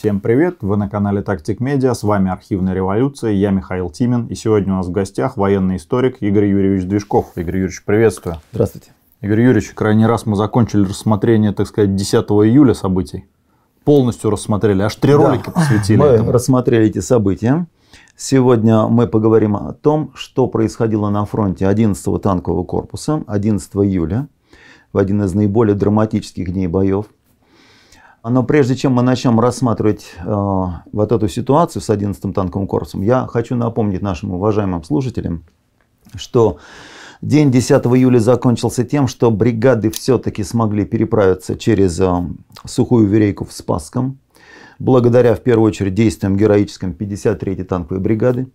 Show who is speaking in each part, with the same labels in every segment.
Speaker 1: Всем привет, вы на канале Тактик Медиа, с вами Архивная Революция, я Михаил Тимин, и сегодня у нас в гостях военный историк Игорь Юрьевич Движков. Игорь Юрьевич, приветствую. Здравствуйте. Игорь Юрьевич, крайний раз мы закончили рассмотрение, так сказать, 10 июля событий. Полностью рассмотрели, аж три да. ролика посвятили мы этому. рассмотрели эти события.
Speaker 2: Сегодня мы поговорим о том, что происходило на фронте 11-го танкового корпуса 11 июля, в один из наиболее драматических дней боев – но прежде чем мы начнем рассматривать э, вот эту ситуацию с 11-м танковым корпусом, я хочу напомнить нашим уважаемым слушателям, что день 10 июля закончился тем, что бригады все-таки смогли переправиться через э, Сухую Верейку в Спасском, благодаря в первую очередь действиям героическим 53-й танковой бригады.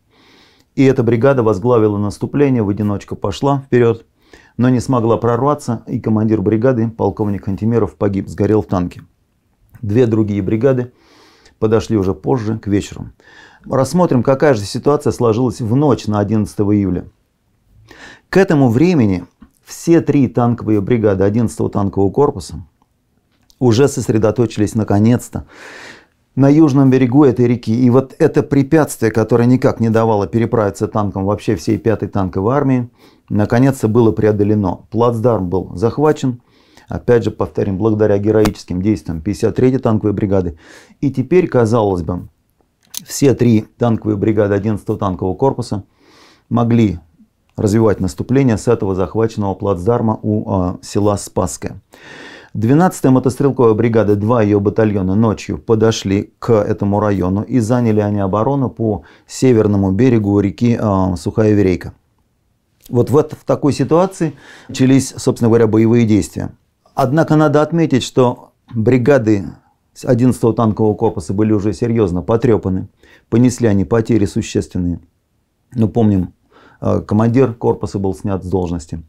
Speaker 2: И эта бригада возглавила наступление, в одиночку пошла вперед, но не смогла прорваться, и командир бригады, полковник Антимеров, погиб, сгорел в танке. Две другие бригады подошли уже позже, к вечеру. Рассмотрим, какая же ситуация сложилась в ночь на 11 июля. К этому времени все три танковые бригады 11-го танкового корпуса уже сосредоточились наконец-то на южном берегу этой реки. И вот это препятствие, которое никак не давало переправиться танком вообще всей 5-й танковой армии, наконец-то было преодолено. Плацдарм был захвачен, Опять же, повторим, благодаря героическим действиям 53-й танковой бригады. И теперь, казалось бы, все три танковые бригады 11-го танкового корпуса могли развивать наступление с этого захваченного плацдарма у э, села Спасское. 12-я мотострелковая бригада, два ее батальона ночью подошли к этому району и заняли они оборону по северному берегу реки э, Сухая Верейка. Вот в, это, в такой ситуации начались, собственно говоря, боевые действия. Однако надо отметить, что бригады 11-го танкового корпуса были уже серьезно потрепаны. Понесли они потери существенные. Ну, помним, э, командир корпуса был снят с должности.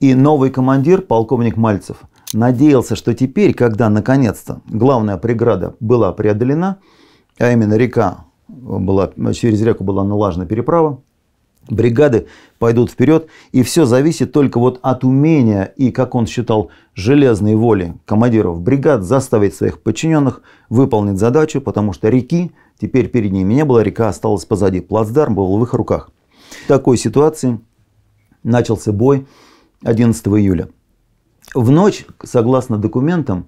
Speaker 2: И новый командир, полковник Мальцев, надеялся, что теперь, когда наконец-то главная преграда была преодолена, а именно река была, через реку была налажена переправа, бригады пойдут вперед. И все зависит только вот от умения и, как он считал, железной воли командиров бригад заставить своих подчиненных выполнить задачу, потому что реки теперь перед ними не было, река осталась позади, плацдарм был в их руках. В такой ситуации начался бой 11 июля. В ночь, согласно документам,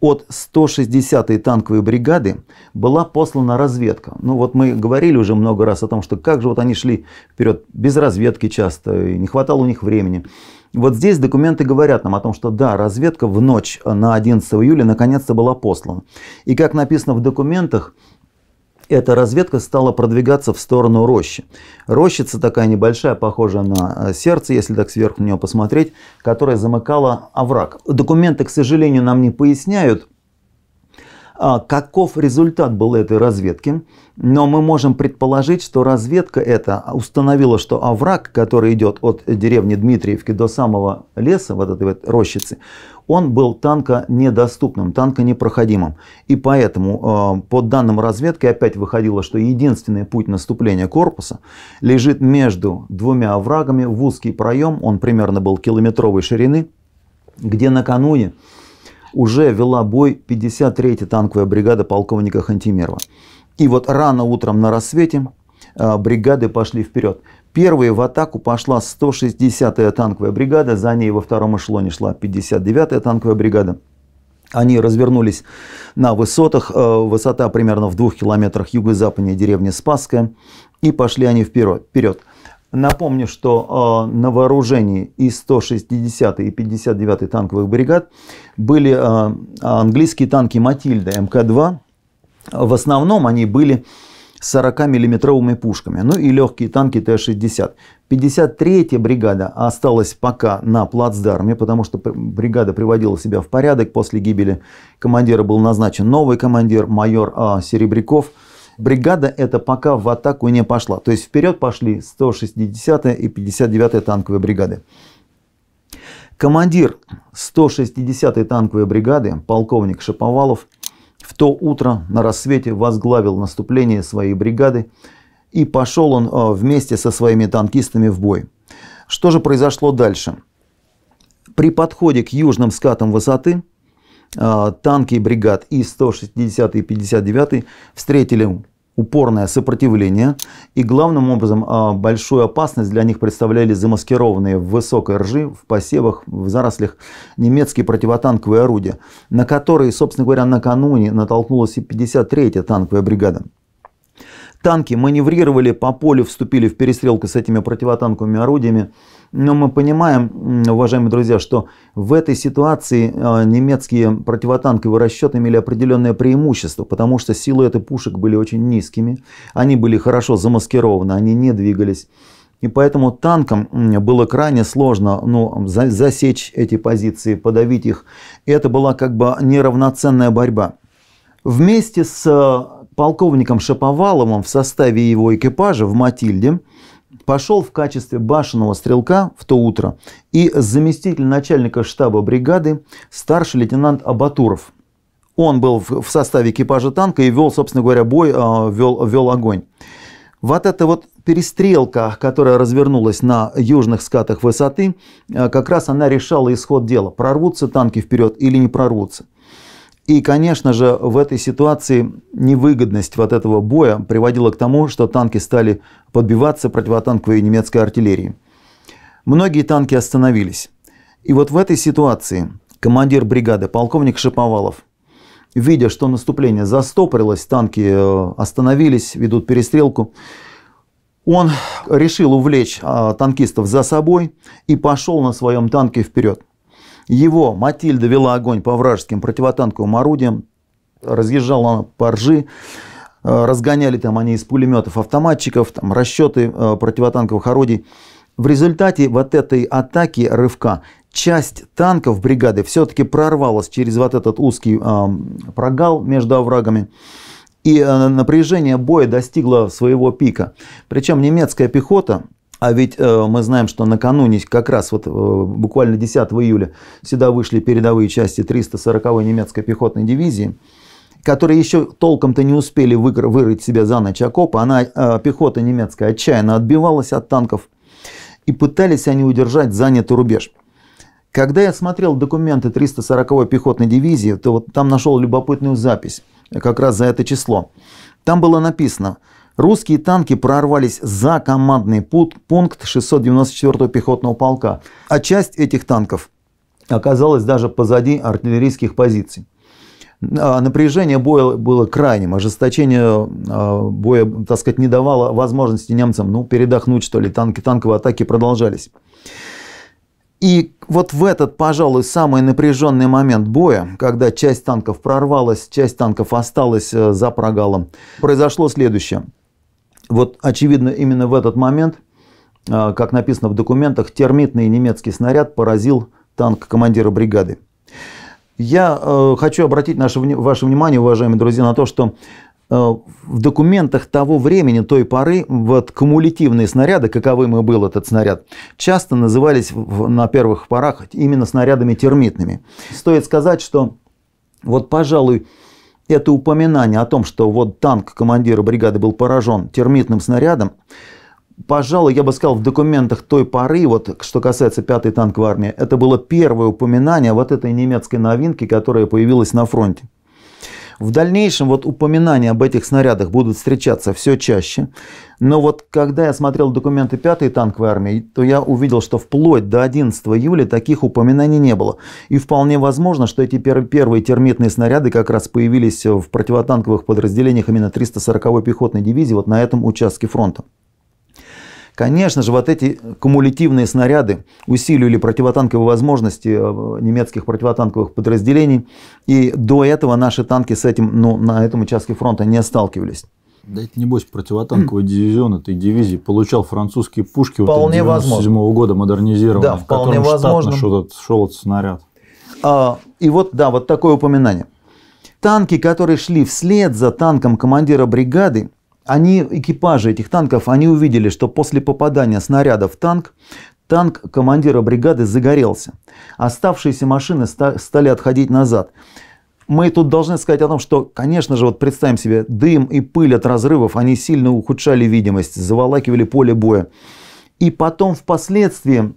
Speaker 2: от 160-й танковой бригады была послана разведка. Ну вот мы говорили уже много раз о том, что как же вот они шли вперед без разведки часто, и не хватало у них времени. Вот здесь документы говорят нам о том, что да, разведка в ночь на 11 июля наконец-то была послана. И как написано в документах, эта разведка стала продвигаться в сторону рощи. Рощица такая небольшая, похожая на э, сердце, если так сверху на нее посмотреть, которая замыкала овраг. Документы, к сожалению, нам не поясняют, а, каков результат был этой разведки, но мы можем предположить, что разведка эта установила, что овраг, который идет от деревни Дмитриевки до самого леса, вот этой вот рощицы, он был танко недоступным, танко непроходимым. И поэтому, э, по данным разведки, опять выходило, что единственный путь наступления корпуса лежит между двумя оврагами в узкий проем, он примерно был километровой ширины, где накануне уже вела бой 53-я танковая бригада полковника Хантимирова. И вот рано утром на рассвете а, бригады пошли вперед. Первой в атаку пошла 160-я танковая бригада, за ней во втором эшелоне шла 59-я танковая бригада. Они развернулись на высотах, а, высота примерно в двух километрах юго-западнее деревни Спасская, и пошли они вперед. Напомню, что а, на вооружении и 160 и 59 танковых бригад были английские танки «Матильда» МК-2. В основном они были 40-миллиметровыми пушками, ну и легкие танки Т-60. 53-я бригада осталась пока на плацдарме, потому что бригада приводила себя в порядок после гибели командира был назначен новый командир, майор а, Серебряков. Бригада эта пока в атаку не пошла. То есть вперед пошли 160-я и 59-я танковые бригады. Командир 160-й танковой бригады, полковник Шаповалов, в то утро на рассвете возглавил наступление своей бригады, и пошел он э, вместе со своими танкистами в бой. Что же произошло дальше? При подходе к южным скатам высоты э, танки бригад И-160 и 59 встретили упорное сопротивление, и главным образом а, большую опасность для них представляли замаскированные в высокой ржи, в посевах, в зарослях немецкие противотанковые орудия, на которые, собственно говоря, накануне натолкнулась и 53-я танковая бригада. Танки маневрировали по полю, вступили в перестрелку с этими противотанковыми орудиями, но мы понимаем, уважаемые друзья, что в этой ситуации э, немецкие противотанковые расчеты имели определенное преимущество, потому что силы этой пушек были очень низкими, они были хорошо замаскированы, они не двигались. И поэтому танкам было крайне сложно ну, засечь эти позиции, подавить их. И это была как бы неравноценная борьба. Вместе с э, полковником Шаповаловым в составе его экипажа в «Матильде» пошел в качестве башенного стрелка в то утро и заместитель начальника штаба бригады старший лейтенант Абатуров. Он был в составе экипажа танка и вел, собственно говоря, бой, а, вел, вел огонь. Вот эта вот перестрелка, которая развернулась на южных скатах высоты, а, как раз она решала исход дела, прорвутся танки вперед или не прорвутся. И, конечно же, в этой ситуации невыгодность вот этого боя приводила к тому, что танки стали подбиваться противотанковой немецкой артиллерии. Многие танки остановились. И вот в этой ситуации командир бригады, полковник Шиповалов, видя, что наступление застопорилось, танки э, остановились, ведут перестрелку, он решил увлечь а, танкистов за собой и пошел на своем танке вперед. Его Матильда вела огонь по вражеским противотанковым орудиям, разъезжала она по ржи, э, разгоняли там они из пулеметов автоматчиков, там расчеты э, противотанковых орудий. В результате вот этой атаки рывка часть танков бригады все-таки прорвалась через вот этот узкий э, прогал между оврагами. И э, напряжение боя достигло своего пика. Причем немецкая пехота а ведь э, мы знаем, что накануне, как раз вот э, буквально 10 июля, сюда вышли передовые части 340-й немецкой пехотной дивизии, которые еще толком-то не успели выкр- вырыть себе за ночь окопа. Она, э, пехота немецкая отчаянно отбивалась от танков, и пытались они удержать занятый рубеж. Когда я смотрел документы 340-й пехотной дивизии, то вот там нашел любопытную запись, как раз за это число. Там было написано – Русские танки прорвались за командный пункт 694-го пехотного полка, а часть этих танков оказалась даже позади артиллерийских позиций. А, напряжение боя было крайним, ожесточение а, боя, так сказать, не давало возможности немцам ну, передохнуть, что ли, танки, танковые атаки продолжались. И вот в этот, пожалуй, самый напряженный момент боя, когда часть танков прорвалась, часть танков осталась э, за прогалом, произошло следующее – вот очевидно именно в этот момент, а, как написано в документах, термитный немецкий снаряд поразил танк командира бригады. Я э, хочу обратить наше, ваше внимание, уважаемые друзья, на то, что э, в документах того времени, той поры, вот кумулятивные снаряды, каковым и был этот снаряд, часто назывались на первых порах именно снарядами термитными. Стоит сказать, что вот, пожалуй, это упоминание о том, что вот танк командира бригады был поражен термитным снарядом, пожалуй, я бы сказал, в документах той поры, вот что касается пятой танковой армии, это было первое упоминание вот этой немецкой новинки, которая появилась на фронте. В дальнейшем вот упоминания об этих снарядах будут встречаться все чаще. Но вот когда я смотрел документы 5-й танковой армии, то я увидел, что вплоть до 11 июля таких упоминаний не было. И вполне возможно, что эти первые термитные снаряды как раз появились в противотанковых подразделениях именно 340-й пехотной дивизии вот на этом участке фронта. Конечно же, вот эти кумулятивные снаряды усилили противотанковые возможности э, немецких противотанковых подразделений, и до этого наши танки с этим, ну, на этом участке фронта не сталкивались.
Speaker 1: Да это небось противотанковый дивизион этой дивизии получал французские пушки вполне вот 97 -го года модернизированные, да, в котором возможно. шел этот, шел этот снаряд. А, и
Speaker 2: вот, да, вот такое упоминание. Танки, которые шли вслед за танком командира бригады, они, экипажи этих танков, они увидели, что после попадания снаряда в танк, танк командира бригады загорелся. Оставшиеся машины стали отходить назад. Мы тут должны сказать о том, что, конечно же, вот представим себе, дым и пыль от разрывов, они сильно ухудшали видимость, заволакивали поле боя. И потом, впоследствии,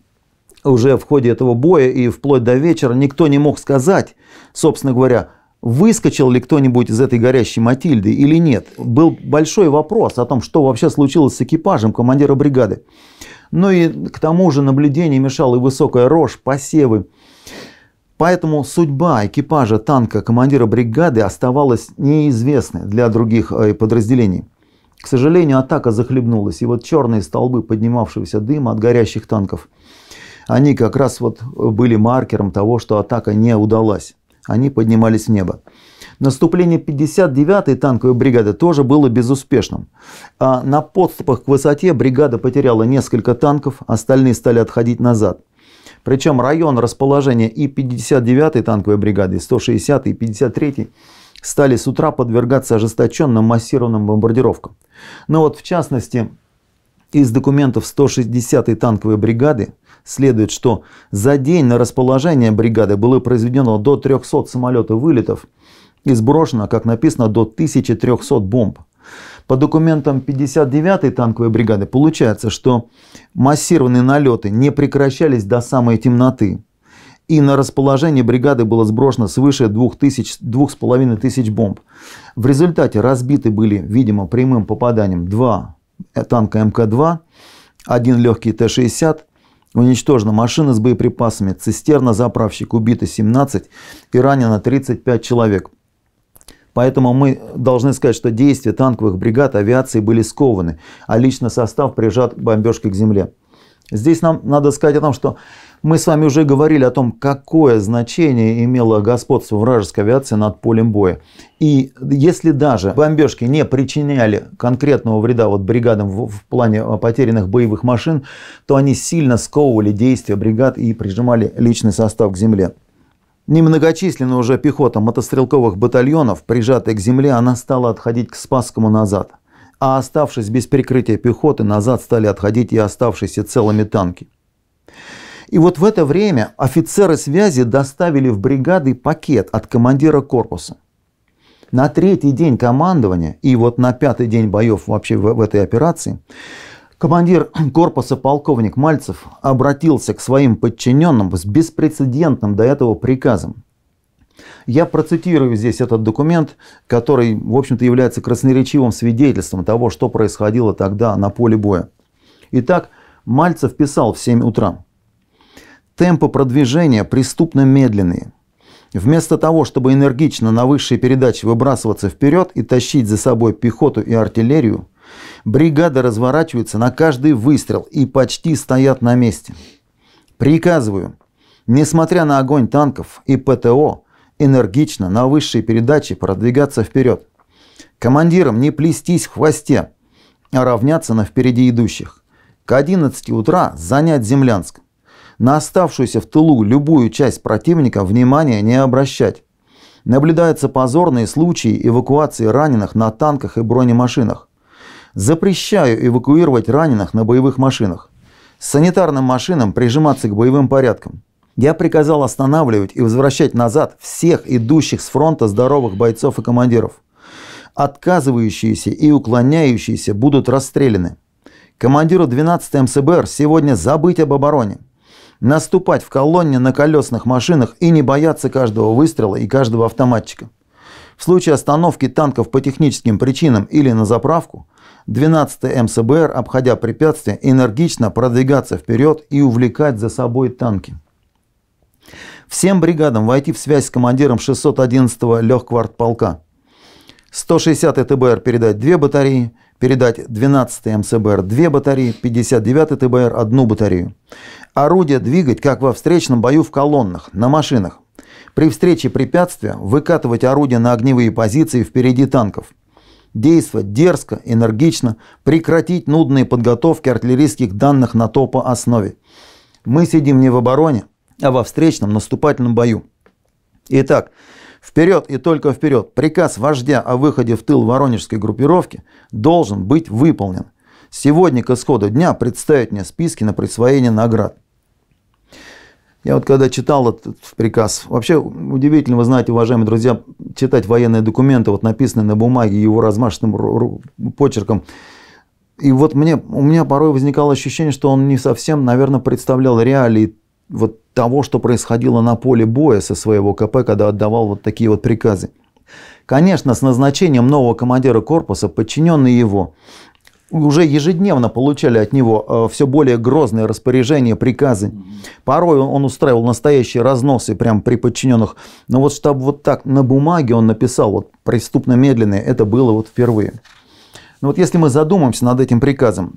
Speaker 2: уже в ходе этого боя и вплоть до вечера, никто не мог сказать, собственно говоря, выскочил ли кто-нибудь из этой горящей Матильды или нет. Был большой вопрос о том, что вообще случилось с экипажем командира бригады. Ну и к тому же наблюдение мешало и высокая рожь, посевы. Поэтому судьба экипажа танка командира бригады оставалась неизвестной для других э, подразделений. К сожалению, атака захлебнулась, и вот черные столбы поднимавшегося дыма от горящих танков, они как раз вот э, были маркером того, что атака не удалась они поднимались в небо. Наступление 59-й танковой бригады тоже было безуспешным. А на подступах к высоте бригада потеряла несколько танков, остальные стали отходить назад. Причем район расположения и 59-й танковой бригады, и 160-й, и 53-й стали с утра подвергаться ожесточенным массированным бомбардировкам. Но ну вот в частности, из документов 160-й танковой бригады следует, что за день на расположение бригады было произведено до 300 самолетов вылетов и сброшено, как написано, до 1300 бомб. По документам 59-й танковой бригады получается, что массированные налеты не прекращались до самой темноты. И на расположение бригады было сброшено свыше 2,5 тысяч бомб. В результате разбиты были, видимо, прямым попаданием два танка МК-2, один легкий Т-60, Уничтожена машина с боеприпасами, цистерна, заправщик убиты 17 и ранено 35 человек. Поэтому мы должны сказать, что действия танковых бригад авиации были скованы, а личный состав прижат бомбежке к земле. Здесь нам надо сказать о том, что мы с вами уже говорили о том, какое значение имело господство вражеской авиации над полем боя. И если даже бомбежки не причиняли конкретного вреда вот бригадам в, в плане а, потерянных боевых машин, то они сильно сковывали действия бригад и прижимали личный состав к земле. Немногочисленная уже пехота мотострелковых батальонов, прижатая к земле, она стала отходить к Спасскому назад. А оставшись без прикрытия пехоты, назад стали отходить и оставшиеся целыми танки. И вот в это время офицеры связи доставили в бригады пакет от командира корпуса. На третий день командования и вот на пятый день боев вообще в, в этой операции командир корпуса полковник Мальцев обратился к своим подчиненным с беспрецедентным до этого приказом. Я процитирую здесь этот документ, который, в общем-то, является красноречивым свидетельством того, что происходило тогда на поле боя. Итак, Мальцев писал в 7 утра. Темпы продвижения преступно медленные. Вместо того, чтобы энергично на высшей передаче выбрасываться вперед и тащить за собой пехоту и артиллерию, бригады разворачиваются на каждый выстрел и почти стоят на месте. Приказываю, несмотря на огонь танков и ПТО, энергично на высшей передаче продвигаться вперед. Командирам не плестись в хвосте, а равняться на впереди идущих. К 11 утра занять Землянск на оставшуюся в тылу любую часть противника внимания не обращать. Наблюдаются позорные случаи эвакуации раненых на танках и бронемашинах. Запрещаю эвакуировать раненых на боевых машинах. санитарным машинам прижиматься к боевым порядкам. Я приказал останавливать и возвращать назад всех идущих с фронта здоровых бойцов и командиров. Отказывающиеся и уклоняющиеся будут расстреляны. Командиру 12 МСБР сегодня забыть об обороне наступать в колонне на колесных машинах и не бояться каждого выстрела и каждого автоматчика. В случае остановки танков по техническим причинам или на заправку, 12-й МСБР, обходя препятствия, энергично продвигаться вперед и увлекать за собой танки. Всем бригадам войти в связь с командиром 611-го легквартполка. 160-й ТБР передать две батареи, передать 12-й МСБР две батареи, 59-й ТБР одну батарею. Орудия двигать, как во встречном бою в колоннах, на машинах. При встрече препятствия выкатывать орудия на огневые позиции впереди танков. Действовать дерзко, энергично, прекратить нудные подготовки артиллерийских данных на топо основе. Мы сидим не в обороне, а во встречном наступательном бою. Итак, вперед и только вперед. Приказ вождя о выходе в тыл воронежской группировки должен быть выполнен. Сегодня к исходу дня представить мне списки на присвоение наград. Я вот когда читал этот приказ, вообще удивительно, вы знаете, уважаемые друзья, читать военные документы, вот написанные на бумаге его размашистым почерком. И вот мне, у меня порой возникало ощущение, что он не совсем, наверное, представлял реалии вот того, что происходило на поле боя со своего КП, когда отдавал вот такие вот приказы. Конечно, с назначением нового командира корпуса подчиненные его уже ежедневно получали от него э, все более грозные распоряжения, приказы. Порой он устраивал настоящие разносы прямо при подчиненных. Но вот чтобы вот так на бумаге он написал, вот преступно медленные, это было вот впервые. Но ну вот если мы задумаемся над этим приказом,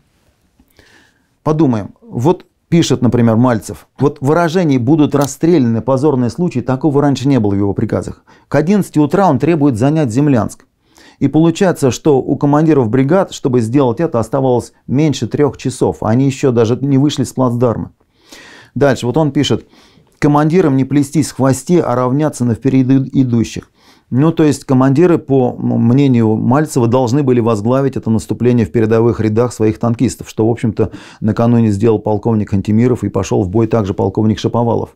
Speaker 2: подумаем, вот пишет, например, Мальцев, вот в «будут расстреляны позорные случаи» такого раньше не было в его приказах. К 11 утра он требует занять Землянск. И получается, что у командиров бригад, чтобы сделать это, оставалось меньше трех часов. Они еще даже не вышли с плацдарма. Дальше, вот он пишет, командирам не плестись в хвосте, а равняться на вперед идущих. Ну, то есть командиры, по мнению Мальцева, должны были возглавить это наступление в передовых рядах своих танкистов, что, в общем-то, накануне сделал полковник Антимиров и пошел в бой также полковник Шаповалов.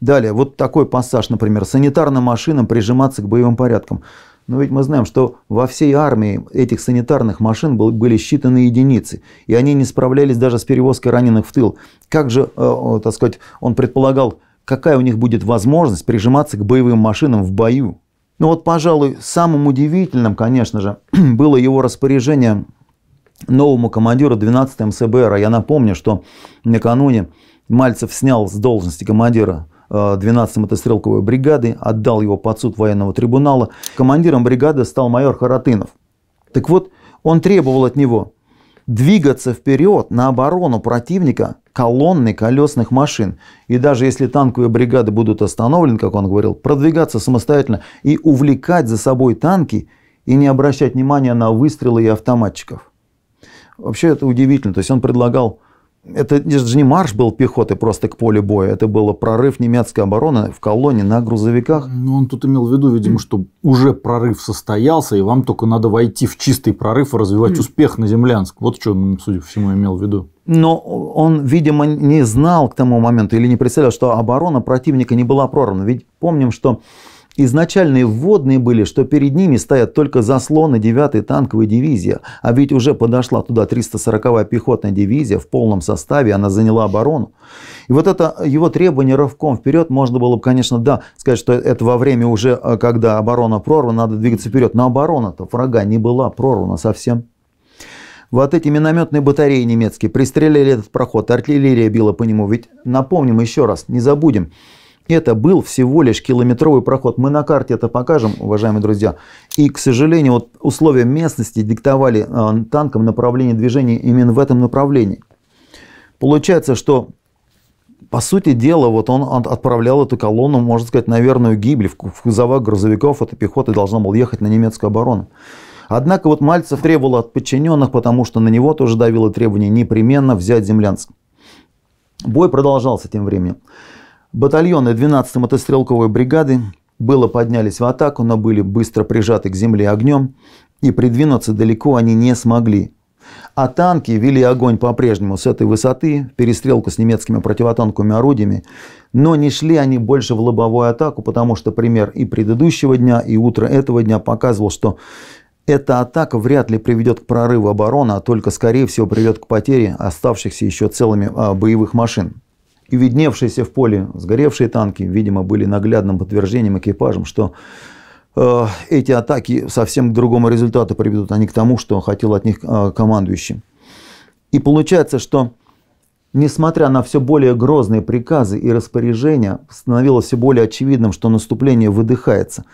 Speaker 2: Далее, вот такой пассаж, например, санитарным машинам прижиматься к боевым порядкам. Но ведь мы знаем, что во всей армии этих санитарных машин были считаны единицы, и они не справлялись даже с перевозкой раненых в тыл. Как же, э, э, так сказать, он предполагал, какая у них будет возможность прижиматься к боевым машинам в бою? Ну вот, пожалуй, самым удивительным, конечно же, было его распоряжение новому командиру 12 МСБР. А я напомню, что накануне Мальцев снял с должности командира 12-й мотострелковой бригады, отдал его под суд военного трибунала. Командиром бригады стал майор Харатынов. Так вот, он требовал от него двигаться вперед на оборону противника колонны колесных машин. И даже если танковые бригады будут остановлены, как он говорил, продвигаться самостоятельно и увлекать за собой танки и не обращать внимания на выстрелы и автоматчиков. Вообще это удивительно. То есть он предлагал это, это же не марш был пехоты просто к полю боя, это был
Speaker 1: прорыв немецкой обороны в колонне на грузовиках. Ну, он тут имел в виду, видимо, что уже прорыв состоялся, и вам только надо войти в чистый прорыв и развивать успех на Землянск. Вот что он, судя по всему, имел в виду.
Speaker 2: Но он, видимо, не знал к тому моменту или не представлял, что оборона противника не была прорвана. Ведь помним, что Изначальные вводные были, что перед ними стоят только заслоны 9-й танковой дивизии, а ведь уже подошла туда 340-я пехотная дивизия в полном составе, она заняла оборону. И вот это его требование рывком вперед, можно было бы, конечно, да, сказать, что это во время уже, э, когда оборона прорвана, надо двигаться вперед. Но оборона-то врага не была прорвана совсем. Вот эти минометные батареи немецкие пристрелили этот проход, артиллерия била по нему. Ведь напомним еще раз, не забудем, это был всего лишь километровый проход. Мы на карте это покажем, уважаемые друзья. И, к сожалению, вот условия местности диктовали э, танкам направление движения именно в этом направлении. Получается, что, по сути дела, вот он отправлял эту колонну, можно сказать, на верную гибель. В кузовах грузовиков эта пехота должна была ехать на немецкую оборону. Однако вот Мальцев требовал от подчиненных, потому что на него тоже давило требование непременно взять землянск. Бой продолжался тем временем. Батальоны 12-й мотострелковой бригады было поднялись в атаку, но были быстро прижаты к земле огнем, и придвинуться далеко они не смогли. А танки вели огонь по-прежнему с этой высоты, перестрелку с немецкими противотанковыми орудиями, но не шли они больше в лобовую атаку, потому что пример и предыдущего дня, и утро этого дня показывал, что эта атака вряд ли приведет к прорыву обороны, а только, скорее всего, приведет к потере оставшихся еще целыми а, боевых машин и видневшиеся в поле сгоревшие танки, видимо, были наглядным подтверждением экипажам, что э, эти атаки совсем к другому результату приведут, а не к тому, что хотел от них э, командующий. И получается, что несмотря на все более грозные приказы и распоряжения, становилось все более очевидным, что наступление выдыхается.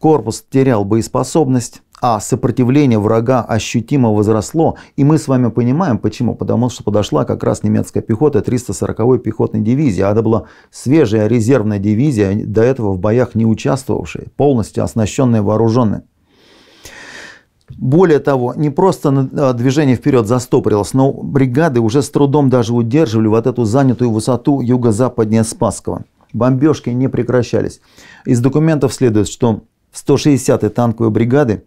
Speaker 2: Корпус терял боеспособность, а сопротивление врага ощутимо возросло. И мы с вами понимаем, почему. Потому что подошла как раз немецкая пехота 340-й пехотной дивизии. А это была свежая резервная дивизия, до этого в боях не участвовавшая, полностью оснащенная, вооруженная. Более того, не просто а, движение вперед застопорилось, но бригады уже с трудом даже удерживали вот эту занятую высоту юго-западнее Спасского. Бомбежки не прекращались. Из документов следует, что 160-й танковой бригады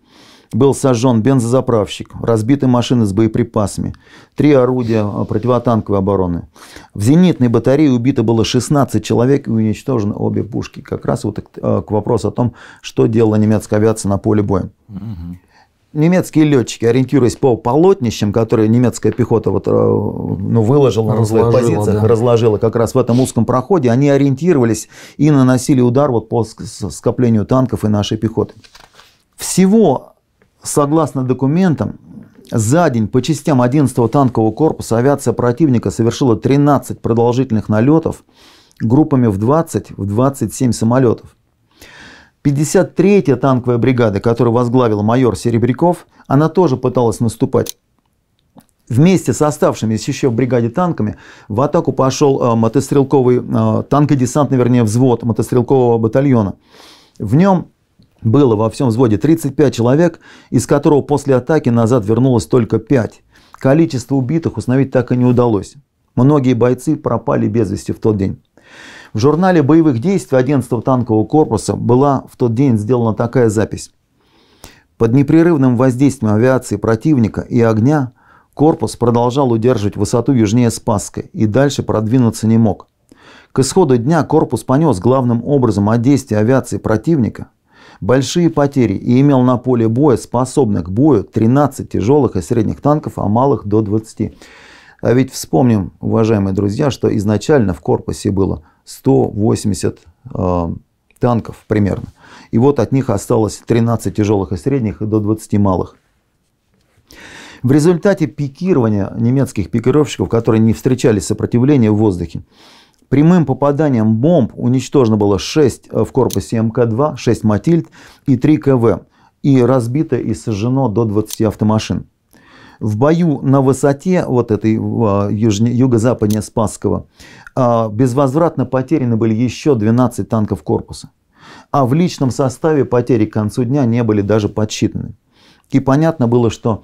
Speaker 2: был сожжен бензозаправщик, разбиты машины с боеприпасами, три орудия а, противотанковой обороны. В зенитной батарее убито было 16 человек и уничтожены обе пушки. Как раз вот э, к вопросу о том, что делала немецкая авиация на поле боя. Угу немецкие летчики, ориентируясь по полотнищам, которые немецкая пехота вот, э, ну, выложила разложила, на своих позициях, да. разложила как раз в этом узком проходе, они ориентировались и наносили удар вот по скоплению танков и нашей пехоты. Всего, согласно документам, за день по частям 11-го танкового корпуса авиация противника совершила 13 продолжительных налетов группами в 20-27 в 27 самолетов. 53-я танковая бригада, которую возглавил майор Серебряков, она тоже пыталась наступать. Вместе с оставшимися еще в бригаде танками в атаку пошел э, мотострелковый, э, танкодесантный, вернее, взвод мотострелкового батальона. В нем было во всем взводе 35 человек, из которого после атаки назад вернулось только 5. Количество убитых установить так и не удалось. Многие бойцы пропали без вести в тот день. В журнале боевых действий 11-го танкового корпуса была в тот день сделана такая запись. Под непрерывным воздействием авиации противника и огня корпус продолжал удерживать высоту южнее Спасской и дальше продвинуться не мог. К исходу дня корпус понес главным образом от действий авиации противника большие потери и имел на поле боя способных к бою 13 тяжелых и средних танков, а малых до 20. А ведь вспомним, уважаемые друзья, что изначально в корпусе было 180 э, танков примерно. И вот от них осталось 13 тяжелых и средних и до 20 малых. В результате пикирования немецких пикировщиков, которые не встречали сопротивления в воздухе, прямым попаданием бомб уничтожено было 6 э, в корпусе МК-2, 6 «Матильд» и 3 КВ. И разбито и сожжено до 20 автомашин в бою на высоте вот этой а, юго-западнее Спасского а, безвозвратно потеряны были еще 12 танков корпуса. А в личном составе потери к концу дня не были даже подсчитаны. И понятно было, что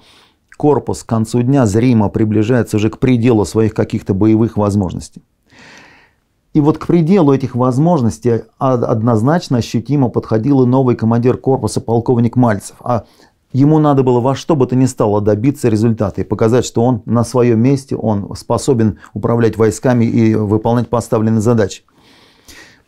Speaker 2: корпус к концу дня зримо приближается уже к пределу своих каких-то боевых возможностей. И вот к пределу этих возможностей а, однозначно ощутимо подходил и новый командир корпуса полковник Мальцев. А Ему надо было во что бы то ни стало добиться результата и показать, что он на своем месте, он способен управлять войсками и выполнять поставленные задачи.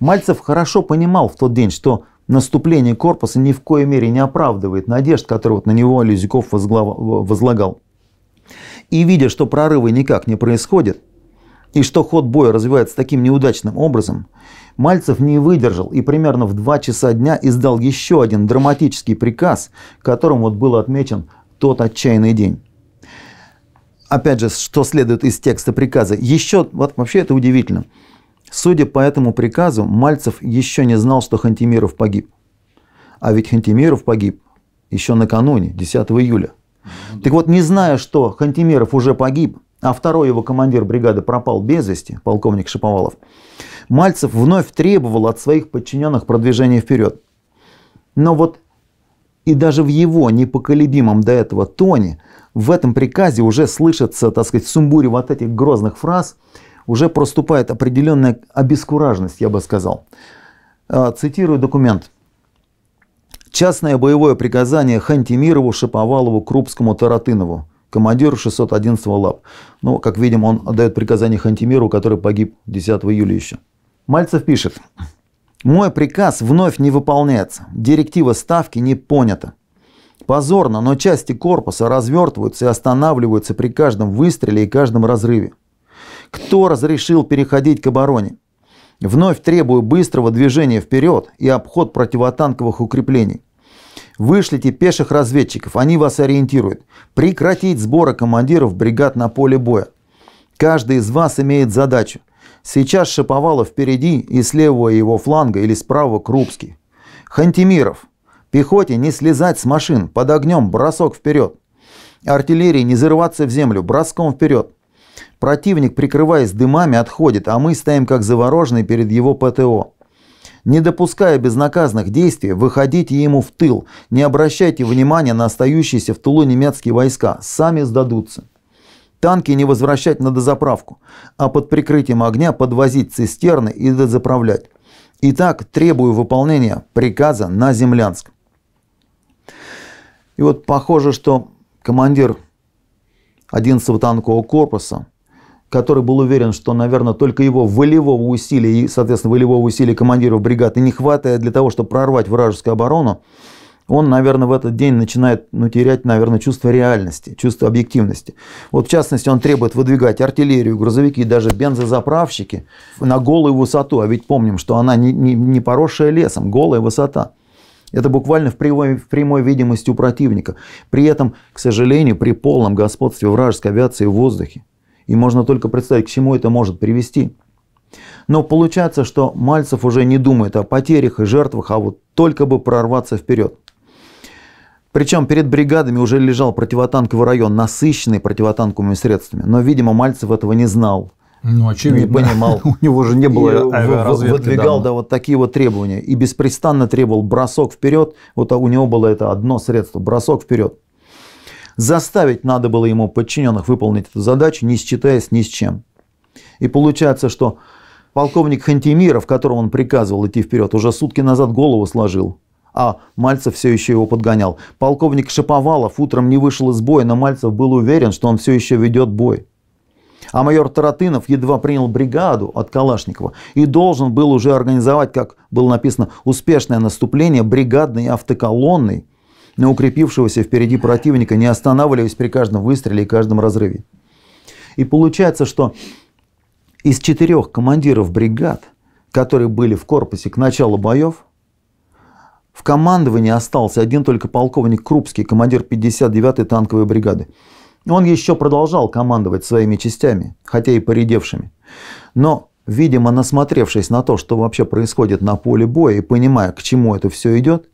Speaker 2: Мальцев хорошо понимал в тот день, что наступление корпуса ни в коей мере не оправдывает надежд, которые вот на него Лизюков возлагал. И видя, что прорывы никак не происходят, и что ход боя развивается таким неудачным образом – Мальцев не выдержал и примерно в 2 часа дня издал еще один драматический приказ, которым вот был отмечен тот отчаянный день. Опять же, что следует из текста приказа. Еще, вот вообще это удивительно. Судя по этому приказу, Мальцев еще не знал, что Хантимиров погиб. А ведь Хантимиров погиб еще накануне, 10 июля. Ну так вот, не зная, что Хантимиров уже погиб, а второй его командир бригады пропал без вести, полковник Шиповалов, Мальцев вновь требовал от своих подчиненных продвижения вперед. Но вот и даже в его непоколебимом до этого тоне в этом приказе уже слышится, так сказать, в сумбуре вот этих грозных фраз, уже проступает определенная обескураженность, я бы сказал. А, цитирую документ. Частное боевое приказание Хантимирову, Шиповалову, Крупскому, Таратынову, командиру 611 лап. Ну, как видим, он отдает приказание Хантимиру, который погиб 10 июля еще. Мальцев пишет. Мой приказ вновь не выполняется. Директива ставки не понята. Позорно, но части корпуса развертываются и останавливаются при каждом выстреле и каждом разрыве. Кто разрешил переходить к обороне? Вновь требую быстрого движения вперед и обход противотанковых укреплений. Вышлите пеших разведчиков, они вас ориентируют. Прекратить сборы командиров бригад на поле боя. Каждый из вас имеет задачу Сейчас шиповала впереди и слева его фланга или справа Крупский. Хантимиров. Пехоте не слезать с машин, под огнем бросок вперед. Артиллерии не зарываться в землю, броском вперед. Противник, прикрываясь дымами, отходит, а мы стоим как завороженные перед его ПТО. Не допуская безнаказанных действий, выходите ему в тыл, не обращайте внимания на остающиеся в тылу немецкие войска, сами сдадутся. Танки не возвращать на дозаправку, а под прикрытием огня подвозить цистерны и дозаправлять. Итак, требую выполнения приказа на Землянск. И вот похоже, что командир 11-го танкового корпуса, который был уверен, что, наверное, только его волевого усилия и, соответственно, волевого усилия командиров бригады не хватает для того, чтобы прорвать вражескую оборону, он, наверное, в этот день начинает ну, терять, наверное, чувство реальности, чувство объективности. Вот, в частности, он требует выдвигать артиллерию, грузовики и даже бензозаправщики на голую высоту. А ведь помним, что она не, не, не поросшая лесом, голая высота. Это буквально в прямой, в прямой видимости у противника. При этом, к сожалению, при полном господстве вражеской авиации в воздухе. И можно только представить, к чему это может привести. Но получается, что Мальцев уже не думает о потерях и жертвах, а вот только бы прорваться вперед. Причем перед бригадами уже лежал противотанковый район, насыщенный противотанковыми средствами. Но, видимо, Мальцев этого не знал.
Speaker 1: Ну, очевидно. Не понимал. У него же не было и Выдвигал, да.
Speaker 2: да, вот такие вот требования. И беспрестанно требовал бросок вперед. Вот у него было это одно средство. Бросок вперед. Заставить надо было ему подчиненных выполнить эту задачу, не считаясь ни с чем. И получается, что полковник Хантимиров, которому он приказывал идти вперед, уже сутки назад голову сложил а Мальцев все еще его подгонял. Полковник Шаповалов утром не вышел из боя, но Мальцев был уверен, что он все еще ведет бой. А майор Таратынов едва принял бригаду от Калашникова и должен был уже организовать, как было написано, успешное наступление бригадной автоколонной на укрепившегося впереди противника, не останавливаясь при каждом выстреле и каждом разрыве. И получается, что из четырех командиров бригад, которые были в корпусе к началу боев, в командовании остался один только полковник Крупский, командир 59-й танковой бригады. Он еще продолжал командовать своими частями, хотя и поредевшими. Но, видимо, насмотревшись на то, что вообще происходит на поле боя и понимая, к чему это все идет,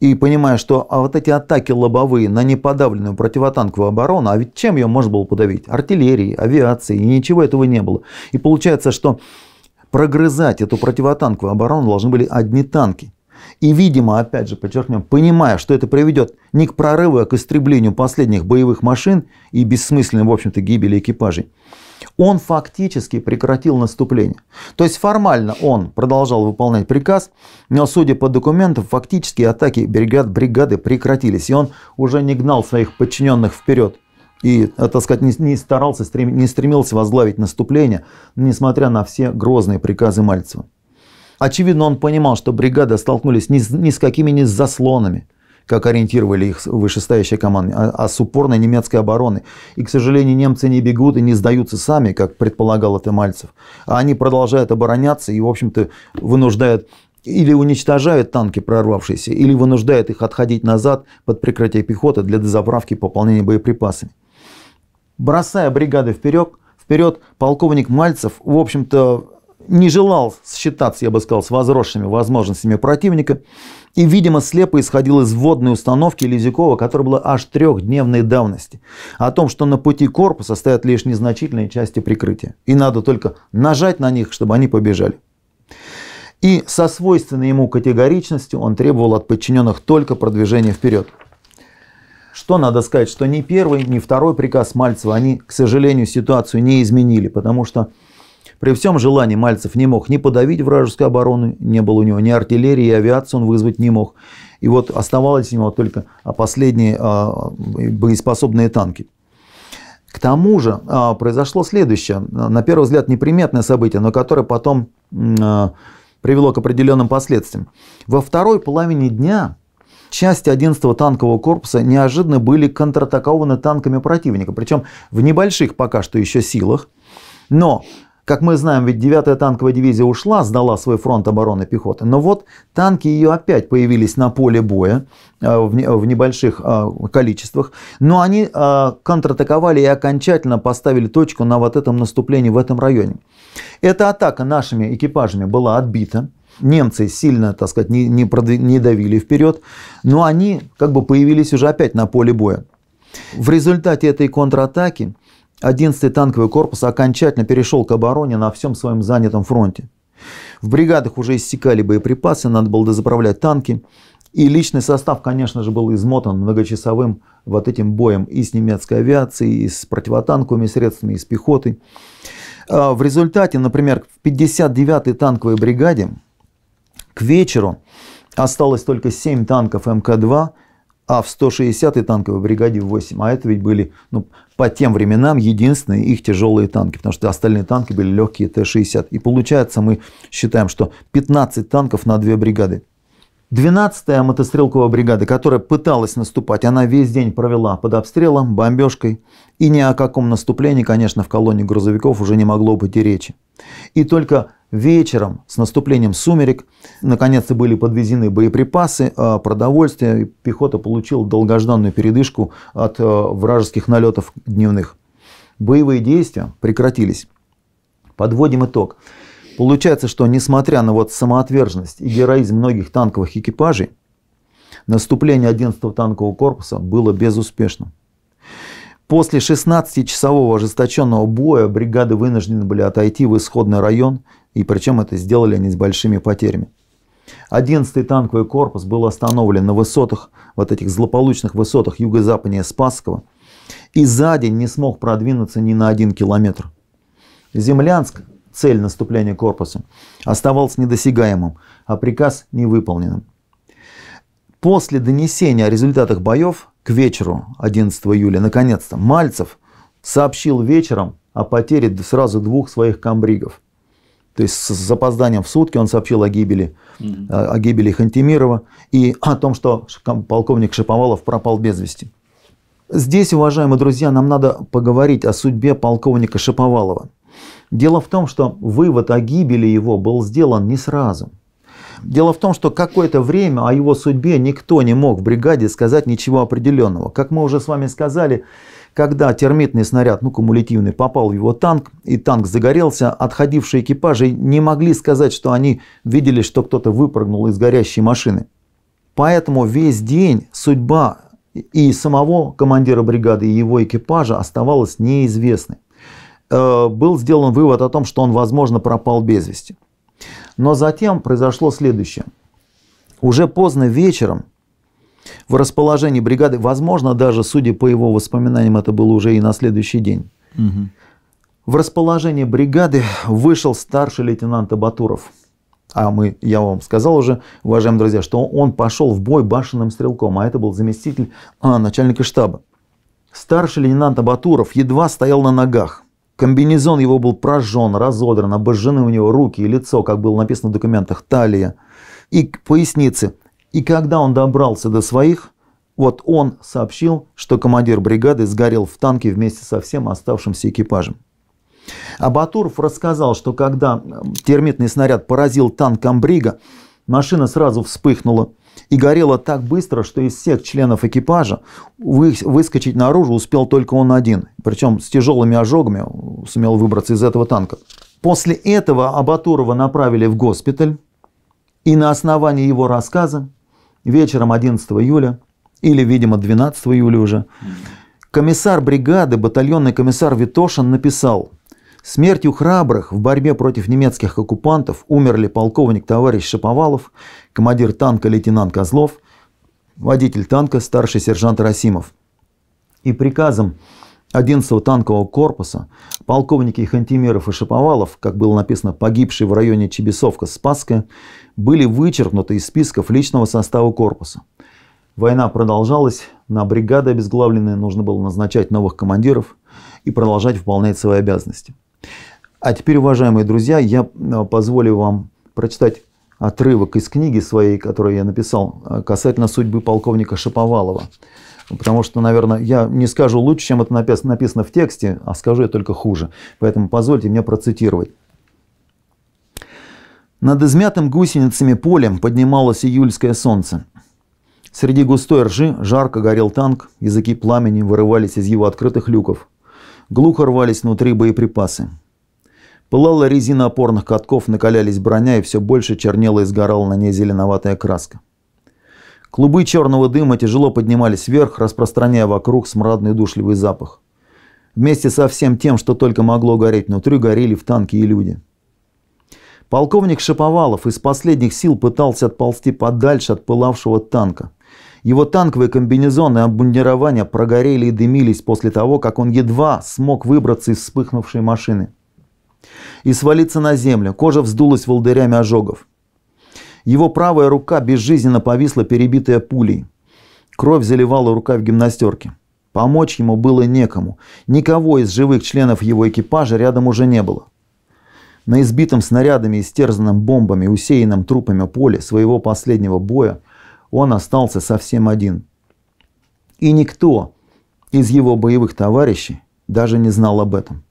Speaker 2: и понимая, что а вот эти атаки лобовые на неподавленную противотанковую оборону, а ведь чем ее можно было подавить? Артиллерией, авиацией, и ничего этого не было. И получается, что прогрызать эту противотанковую оборону должны были одни танки – и, видимо, опять же, подчеркнем, понимая, что это приведет не к прорыву, а к истреблению последних боевых машин и бессмысленной, в общем-то, гибели экипажей, он фактически прекратил наступление. То есть формально он продолжал выполнять приказ, но, судя по документам, фактически атаки бригад, бригады прекратились, и он уже не гнал своих подчиненных вперед и, так сказать, не, не старался, стрем, не стремился возглавить наступление, несмотря на все грозные приказы Мальцева. Очевидно, он понимал, что бригада столкнулись ни с, ни с какими ни с заслонами, как ориентировали их вышестоящие команды, а, а с упорной немецкой обороны. И, к сожалению, немцы не бегут и не сдаются сами, как предполагал это Мальцев. А они продолжают обороняться и, в общем-то, вынуждают или уничтожают танки, прорвавшиеся, или вынуждают их отходить назад под прикрытие пехоты для дозаправки и пополнения боеприпасами. Бросая бригады вперед, вперед полковник Мальцев, в общем-то, не желал считаться, я бы сказал, с возросшими возможностями противника и, видимо, слепо исходил из вводной установки Лизюкова, которая была аж трехдневной давности, о том, что на пути корпуса стоят лишь незначительные части прикрытия, и надо только нажать на них, чтобы они побежали. И со свойственной ему категоричностью он требовал от подчиненных только продвижения вперед. Что надо сказать, что ни первый, ни второй приказ Мальцева, они, к сожалению, ситуацию не изменили, потому что при всем желании Мальцев не мог ни подавить вражескую оборону, не было у него ни артиллерии, ни авиации он вызвать не мог. И вот оставалось у него только а, последние а, боеспособные танки. К тому же а, произошло следующее, на первый взгляд неприметное событие, но которое потом привело к определенным последствиям. Во второй половине дня части 11-го танкового корпуса неожиданно были контратакованы танками противника, причем в небольших пока что еще силах, но как мы знаем, ведь 9-я танковая дивизия ушла, сдала свой фронт обороны пехоты. Но вот танки ее опять появились на поле боя э, в небольших э, количествах. Но они э, контратаковали и окончательно поставили точку на вот этом наступлении в этом районе. Эта атака нашими экипажами была отбита. Немцы сильно, так сказать, не, не, продав... не давили вперед, но они как бы появились уже опять на поле боя. В результате этой контратаки 11-й танковый корпус окончательно перешел к обороне на всем своем занятом фронте. В бригадах уже иссякали боеприпасы, надо было дозаправлять танки. И личный состав, конечно же, был измотан многочасовым вот этим боем и с немецкой авиацией, и с противотанковыми средствами, и с пехотой. А, в результате, например, в 59-й танковой бригаде к вечеру осталось только 7 танков МК-2, а в 160-й танковой бригаде 8. А это ведь были ну, по тем временам единственные их тяжелые танки, потому что остальные танки были легкие Т-60. И получается, мы считаем, что 15 танков на две бригады. 12-я мотострелковая бригада, которая пыталась наступать, она весь день провела под обстрелом, бомбежкой. И ни о каком наступлении, конечно, в колонне грузовиков уже не могло быть и речи. И только Вечером с наступлением сумерек наконец-то были подвезены боеприпасы, а, продовольствие. Пехота получила долгожданную передышку от а, вражеских налетов дневных. Боевые действия прекратились. Подводим итог. Получается, что несмотря на вот самоотверженность и героизм многих танковых экипажей, наступление 11-го танкового корпуса было безуспешным. После 16-часового ожесточенного боя бригады вынуждены были отойти в исходный район и причем это сделали они с большими потерями. 11-й танковый корпус был остановлен на высотах, вот этих злополучных высотах юго-западнее Спасского. И за день не смог продвинуться ни на один километр. Землянск, цель наступления корпуса, оставался недосягаемым, а приказ невыполненным. После донесения о результатах боев к вечеру 11 июля, наконец-то, Мальцев сообщил вечером о потере сразу двух своих комбригов – то есть с запозданием в сутки он сообщил о гибели, э, о гибели Хантимирова и о том, что полковник Шиповалов пропал без вести. Здесь, уважаемые друзья, нам надо поговорить о судьбе полковника Шиповалова. Дело в том, что вывод о гибели его был сделан не сразу. Дело в том, что какое-то время о его судьбе никто не мог в бригаде сказать ничего определенного. Как мы уже с вами сказали, когда термитный снаряд, ну кумулятивный, попал в его танк, и танк загорелся, отходившие экипажи не могли сказать, что они видели, что кто-то выпрыгнул из горящей машины. Поэтому весь день судьба и самого командира бригады, и его экипажа оставалась неизвестной. Э, был сделан вывод о том, что он, возможно, пропал без вести. Но затем произошло следующее. Уже поздно вечером в расположении бригады. Возможно, даже, судя по его воспоминаниям, это было уже и на следующий день. Угу. В расположение бригады вышел старший лейтенант Абатуров. А мы, я вам сказал уже, уважаемые друзья, что он пошел в бой башенным стрелком, а это был заместитель а, начальника штаба. Старший лейтенант Абатуров едва стоял на ногах. Комбинезон его был прожжен, разодран, обожжены у него руки и лицо, как было написано в документах, талия и поясницы. И когда он добрался до своих, вот он сообщил, что командир бригады сгорел в танке вместе со всем оставшимся экипажем. А рассказал, что когда термитный снаряд поразил танк Амбрига, машина сразу вспыхнула и горела так быстро, что из всех членов экипажа выскочить наружу успел только он один, причем с тяжелыми ожогами э, сумел выбраться из этого танка. После этого Абатурова направили в госпиталь, и на основании его рассказа вечером 11 июля, или, видимо, 12 июля уже, комиссар бригады, батальонный комиссар Витошин написал, «Смертью храбрых в борьбе против немецких оккупантов умерли полковник товарищ Шаповалов, командир танка лейтенант Козлов, водитель танка старший сержант Расимов». И приказом 11-го танкового корпуса полковники Хантимеров и Шаповалов, как было написано, погибшие в районе Чебесовка-Спасская, были вычеркнуты из списков личного состава корпуса. Война продолжалась, на бригады обезглавленные нужно было назначать новых командиров и продолжать выполнять свои обязанности. А теперь, уважаемые друзья, я э, позволю вам прочитать отрывок из книги своей, которую я написал, э, касательно судьбы полковника Шаповалова потому что, наверное, я не скажу лучше, чем это написано в тексте, а скажу я только хуже. Поэтому позвольте мне процитировать. Над измятым гусеницами полем поднималось июльское солнце. Среди густой ржи жарко горел танк, языки пламени вырывались из его открытых люков. Глухо рвались внутри боеприпасы. Пылала резина опорных катков, накалялись броня, и все больше чернела и сгорала на ней зеленоватая краска. Клубы черного дыма тяжело поднимались вверх, распространяя вокруг смрадный душливый запах. Вместе со всем тем, что только могло гореть внутри, горели в танке и люди. Полковник Шиповалов из последних сил пытался отползти подальше от пылавшего танка. Его танковые комбинезоны и обмундирование прогорели и дымились после того, как он едва смог выбраться из вспыхнувшей машины. И свалиться на землю, кожа вздулась волдырями ожогов. Его правая рука безжизненно повисла, перебитая пулей. Кровь заливала рука в гимнастерке. Помочь ему было некому. Никого из живых членов его экипажа рядом уже не было. На избитом снарядами и стерзанном бомбами, усеянном трупами поле своего последнего боя, он остался совсем один. И никто из его боевых товарищей даже не знал об этом.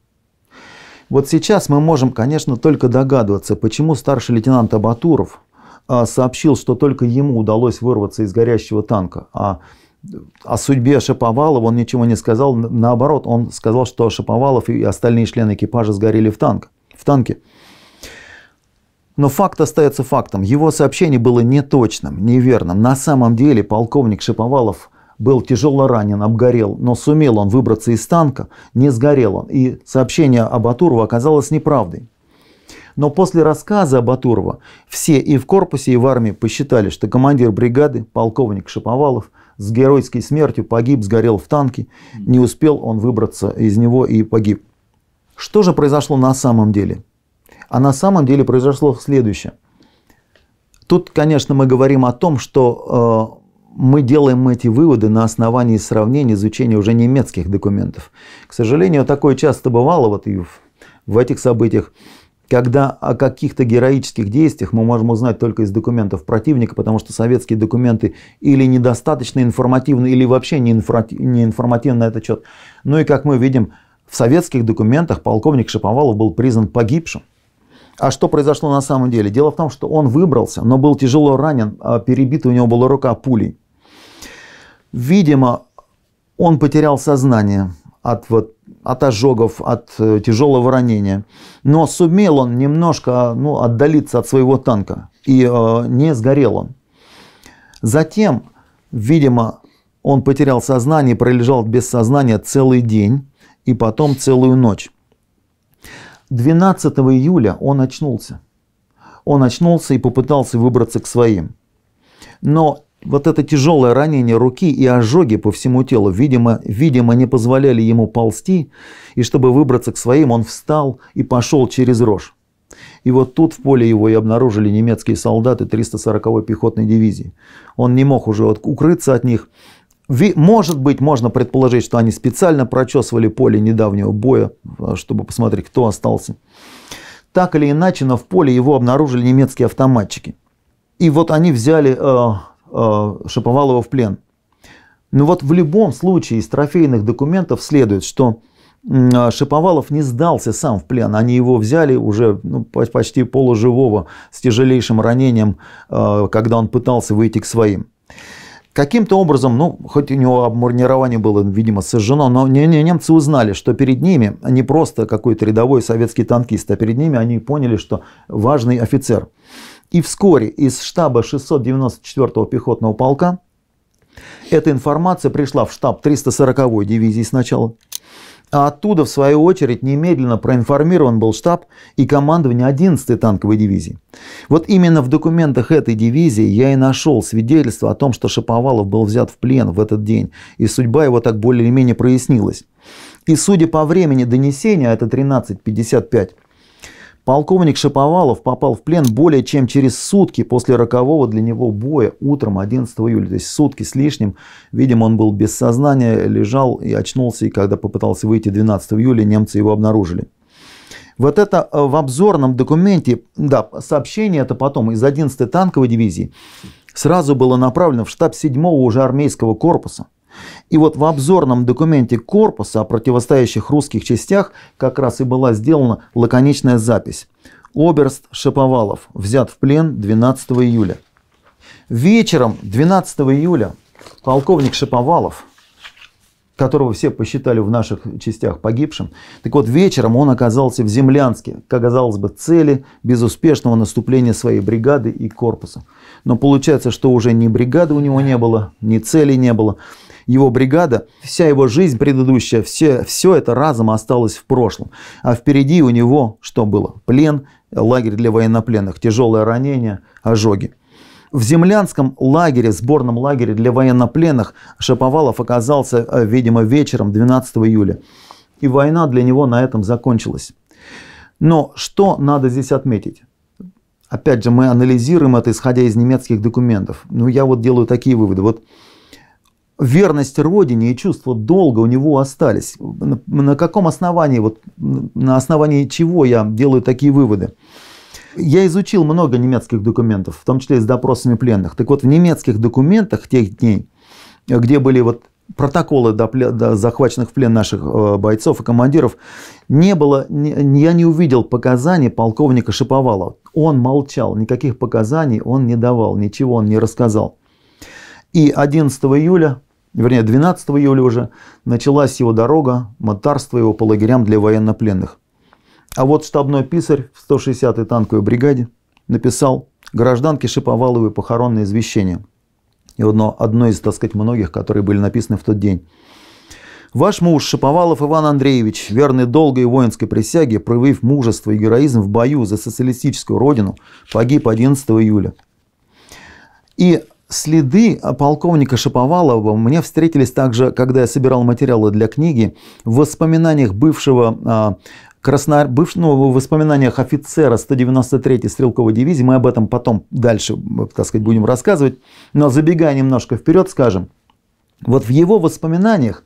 Speaker 2: Вот сейчас мы можем, конечно, только догадываться, почему старший лейтенант Абатуров, а, сообщил, что только ему удалось вырваться из горящего танка, а о судьбе Шаповалова он ничего не сказал. Наоборот, он сказал, что Шаповалов и остальные члены экипажа сгорели в, танк, в танке. Но факт остается фактом. Его сообщение было неточным, неверным. На самом деле полковник Шаповалов был тяжело ранен, обгорел, но сумел он выбраться из танка, не сгорел он. И сообщение об Атурову оказалось неправдой. Но после рассказа Батурова все и в корпусе, и в армии посчитали, что командир бригады, полковник Шаповалов, с геройской смертью погиб, сгорел в танке, не успел он выбраться из него и погиб. Что же произошло на самом деле? А на самом деле произошло следующее. Тут, конечно, мы говорим о том, что э, мы делаем эти выводы на основании сравнения, изучения уже немецких документов. К сожалению, такое часто бывало вот и в, в этих событиях когда о каких-то героических действиях мы можем узнать только из документов противника, потому что советские документы или недостаточно информативны, или вообще не, инфра... не информативны на этот счет. Ну и как мы видим, в советских документах полковник Шиповалов был признан погибшим. А что произошло на самом деле? Дело в том, что он выбрался, но был тяжело ранен, а перебита у него была рука пулей. Видимо, он потерял сознание от вот от ожогов, от э, тяжелого ранения. Но сумел он немножко ну, отдалиться от своего танка, и э, не сгорел он. Затем, видимо, он потерял сознание, пролежал без сознания целый день и потом целую ночь. 12 июля он очнулся. Он очнулся и попытался выбраться к своим. Но вот это тяжелое ранение руки и ожоги по всему телу, видимо, видимо, не позволяли ему ползти, и чтобы выбраться к своим, он встал и пошел через рожь. И вот тут в поле его и обнаружили немецкие солдаты 340-й пехотной дивизии. Он не мог уже укрыться от них. Может быть, можно предположить, что они специально прочесывали поле недавнего боя, э, чтобы посмотреть, кто остался. Так или иначе, но в поле его обнаружили немецкие автоматчики. И вот они взяли э, Э, Шаповалова в плен. Но ну вот в любом случае из трофейных документов следует, что э, Шиповалов не сдался сам в плен. Они его взяли уже ну, почти полуживого с тяжелейшим ранением, э, когда он пытался выйти к своим. Каким-то образом, ну, хоть у него обмурнирование было, видимо, сожжено, но немцы узнали, что перед ними не просто какой-то рядовой советский танкист, а перед ними они поняли, что важный офицер. И вскоре из штаба 694-го пехотного полка эта информация пришла в штаб 340-й дивизии сначала. А оттуда, в свою очередь, немедленно проинформирован был штаб и командование 11-й танковой дивизии. Вот именно в документах этой дивизии я и нашел свидетельство о том, что Шаповалов был взят в плен в этот день, и судьба его так более-менее прояснилась. И судя по времени донесения, это 1355, Полковник Шаповалов попал в плен более чем через сутки после рокового для него боя утром 11 июля. То есть сутки с лишним. Видимо, он был без сознания, лежал и очнулся. И когда попытался выйти 12 июля, немцы его обнаружили. Вот это э, в обзорном документе, да, сообщение это потом из 11-й танковой дивизии, сразу было направлено в штаб 7-го уже армейского корпуса. И вот в обзорном документе корпуса о противостоящих русских частях как раз и была сделана лаконичная запись. Оберст Шаповалов взят в плен 12 июля. Вечером 12 июля полковник Шаповалов, которого все посчитали в наших частях погибшим, так вот вечером он оказался в Землянске, как казалось бы, цели безуспешного наступления своей бригады и корпуса. Но получается, что уже ни бригады у него не было, ни цели не было его бригада, вся его жизнь предыдущая, все, все это разом осталось в прошлом. А впереди у него что было? Плен, лагерь для военнопленных, тяжелое ранение, ожоги. В землянском лагере, сборном лагере для военнопленных Шаповалов оказался, э, видимо, вечером 12 июля. И война для него на этом закончилась. Но что надо здесь отметить? Опять же, мы анализируем это, исходя из немецких документов. Ну, я вот делаю такие выводы. Вот верность Родине и чувство долга у него остались. На, на каком основании, вот, на основании чего я делаю такие выводы? Я изучил много немецких документов, в том числе и с допросами пленных. Так вот, в немецких документах тех дней, где были вот протоколы до, до захваченных в плен наших э, бойцов и командиров, не было, не, я не увидел показаний полковника Шиповала. Он молчал, никаких показаний он не давал, ничего он не рассказал. И 11 июля вернее 12 июля уже, началась его дорога, мотарство его по лагерям для военнопленных. А вот штабной писарь в 160-й танковой бригаде написал гражданке Шиповаловой похоронное извещение. И одно, одно из, так сказать, многих, которые были написаны в тот день. Ваш муж Шиповалов Иван Андреевич, верный долгой воинской присяге, проявив мужество и героизм в бою за социалистическую родину, погиб 11 июля. И Следы полковника Шаповалова мне встретились также, когда я собирал материалы для книги, в воспоминаниях бывшего а, Красно... бывшего ну, в воспоминаниях офицера 193-й стрелковой дивизии, мы об этом потом дальше, э, так сказать, будем рассказывать, но забегая немножко вперед, скажем, вот в его воспоминаниях,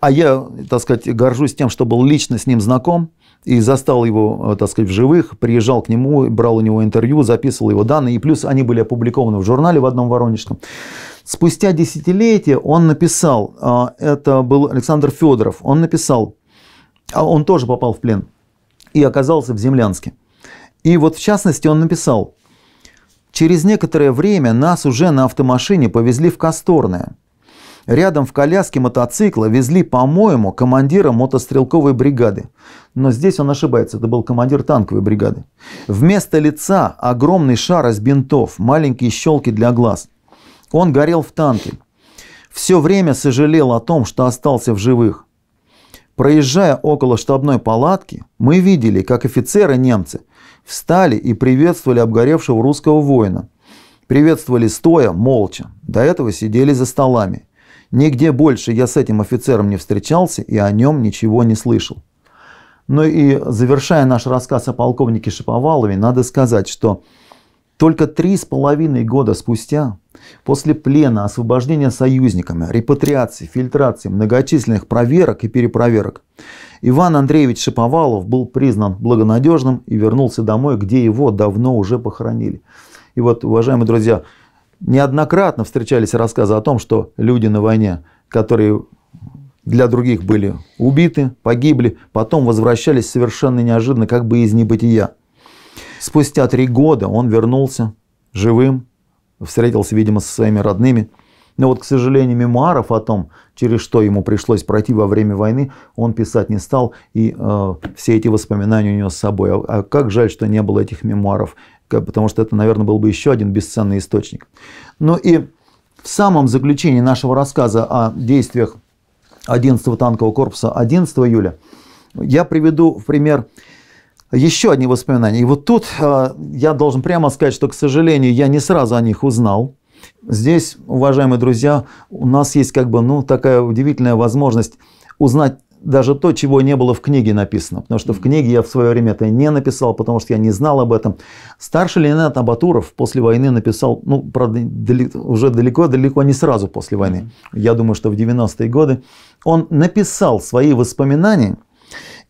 Speaker 2: а я, так сказать, горжусь тем, что был лично с ним знаком, и застал его, э, так сказать, в живых, приезжал к нему, брал у него интервью, записывал его данные, и плюс они были опубликованы в журнале в одном воронежском. Спустя десятилетия он написал, э, это был Александр Федоров, он написал, а он тоже попал в плен и оказался в Землянске. И вот в частности он написал, через некоторое время нас уже на автомашине повезли в Косторное. Рядом в коляске мотоцикла везли, по-моему, командира мотострелковой бригады. Но здесь он ошибается, это был командир танковой бригады. Вместо лица огромный шар из бинтов, маленькие щелки для глаз. Он горел в танке. Все время сожалел о том, что остался в живых. Проезжая около штабной палатки, мы видели, как офицеры немцы встали и приветствовали обгоревшего русского воина. Приветствовали стоя, молча. До этого сидели за столами. Нигде больше я с этим офицером не встречался и о нем ничего не слышал. Ну и завершая наш рассказ о полковнике Шиповалове, надо сказать, что только три с половиной года спустя, после плена, освобождения союзниками, репатриации, фильтрации, многочисленных проверок и перепроверок, Иван Андреевич Шиповалов был признан благонадежным и вернулся домой, где его давно уже похоронили. И вот, уважаемые друзья, неоднократно встречались рассказы о том, что люди на войне, которые для других были убиты, погибли, потом возвращались совершенно неожиданно, как бы из небытия. Спустя три года он вернулся живым, встретился, видимо, со своими родными. Но вот, к сожалению, мемуаров о том, через что ему пришлось пройти во время войны, он писать не стал, и э, все эти воспоминания у него с собой. А, а как жаль, что не было этих мемуаров потому что это, наверное, был бы еще один бесценный источник. Ну и в самом заключении нашего рассказа о действиях 11-го танкового корпуса 11 июля я приведу в пример еще одни воспоминания. И вот тут э, я должен прямо сказать, что, к сожалению, я не сразу о них узнал. Здесь, уважаемые друзья, у нас есть как бы ну, такая удивительная возможность узнать даже то, чего не было в книге написано, потому что в книге я в свое время это не написал, потому что я не знал об этом. Старший лейтенант Абатуров после войны написал, ну, правда, уже далеко-далеко не сразу после войны, я думаю, что в 90-е годы, он написал свои воспоминания,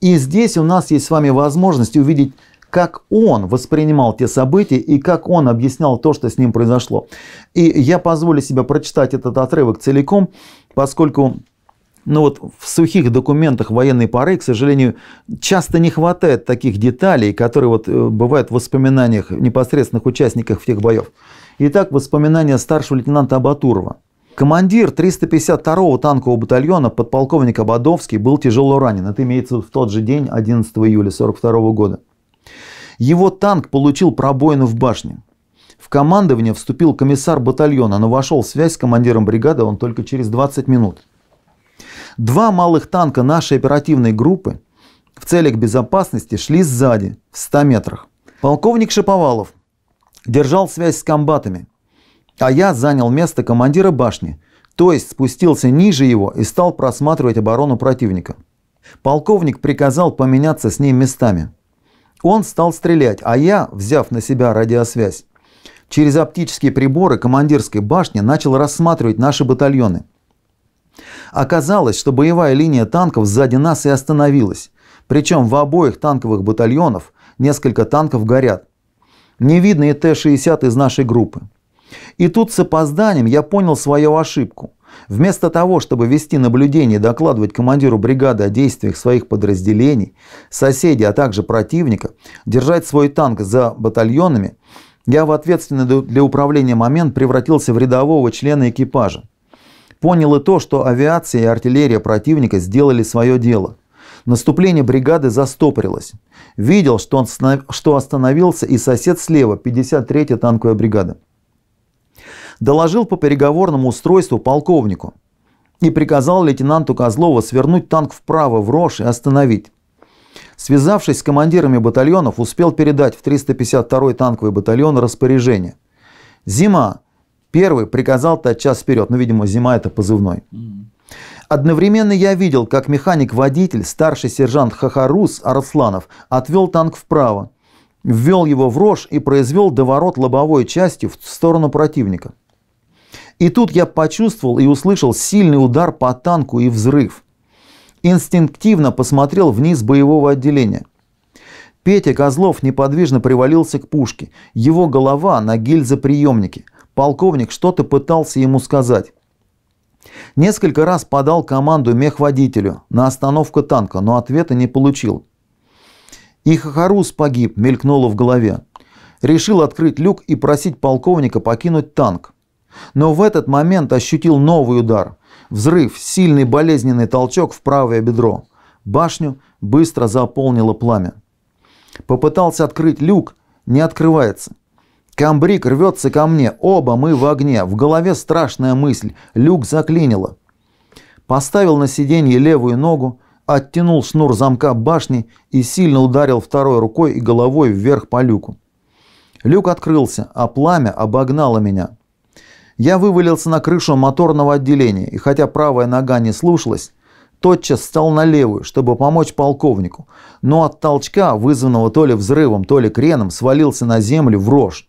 Speaker 2: и здесь у нас есть с вами возможность увидеть как он воспринимал те события и как он объяснял то, что с ним произошло. И я позволю себе прочитать этот отрывок целиком, поскольку но вот в сухих документах военной поры, к сожалению, часто не хватает таких деталей, которые вот э, бывают в воспоминаниях непосредственных участников тех боев. Итак, воспоминания старшего лейтенанта Абатурова. Командир 352-го танкового батальона, подполковник Ободовский, был тяжело ранен. Это имеется в тот же день, 11 июля 1942 -го года. Его танк получил пробоину в башне. В командование вступил комиссар батальона, но вошел в связь с командиром бригады он только через 20 минут. Два малых танка нашей оперативной группы в целях безопасности шли сзади, в 100 метрах. Полковник Шиповалов держал связь с комбатами, а я занял место командира башни, то есть спустился ниже его и стал просматривать оборону противника. Полковник приказал поменяться с ним местами. Он стал стрелять, а я, взяв на себя радиосвязь, через оптические приборы командирской башни начал рассматривать наши батальоны – Оказалось, что боевая линия танков сзади нас и остановилась. Причем в обоих танковых батальонов несколько танков горят. Не видно и Т-60 из нашей группы. И тут с опозданием я понял свою ошибку. Вместо того, чтобы вести наблюдение и докладывать командиру бригады о действиях своих подразделений, соседей, а также противника, держать свой танк за батальонами, я в ответственный для управления момент превратился в рядового члена экипажа понял и то, что авиация и артиллерия противника сделали свое дело. Наступление бригады застопорилось. Видел, что, он, что остановился и сосед слева, 53-я танковая бригада. Доложил по переговорному устройству полковнику и приказал лейтенанту Козлову свернуть танк вправо в рожь и остановить. Связавшись с командирами батальонов, успел передать в 352-й танковый батальон распоряжение. «Зима, Первый приказал тотчас вперед. Ну, видимо, зима – это позывной. Одновременно я видел, как механик-водитель, старший сержант Хахарус Арсланов, отвел танк вправо, ввел его в рожь и произвел доворот лобовой части в сторону противника. И тут я почувствовал и услышал сильный удар по танку и взрыв. Инстинктивно посмотрел вниз боевого отделения. Петя Козлов неподвижно привалился к пушке. Его голова на гильзоприемнике. Полковник что-то пытался ему сказать. Несколько раз подал команду мехводителю на остановку танка, но ответа не получил. «И Хахарус погиб», — мелькнуло в голове. Решил открыть люк и просить полковника покинуть танк. Но в этот момент ощутил новый удар. Взрыв, сильный болезненный толчок в правое бедро. Башню быстро заполнило пламя. Попытался открыть люк, не открывается. Камбрик рвется ко мне, оба мы в огне, в голове страшная мысль, люк заклинило. Поставил на сиденье левую ногу, оттянул шнур замка башни и сильно ударил второй рукой и головой вверх по люку. Люк открылся, а пламя обогнало меня. Я вывалился на крышу моторного отделения, и хотя правая нога не слушалась, тотчас стал на левую, чтобы помочь полковнику, но от толчка, вызванного то ли взрывом, то ли креном, свалился на землю в рожь.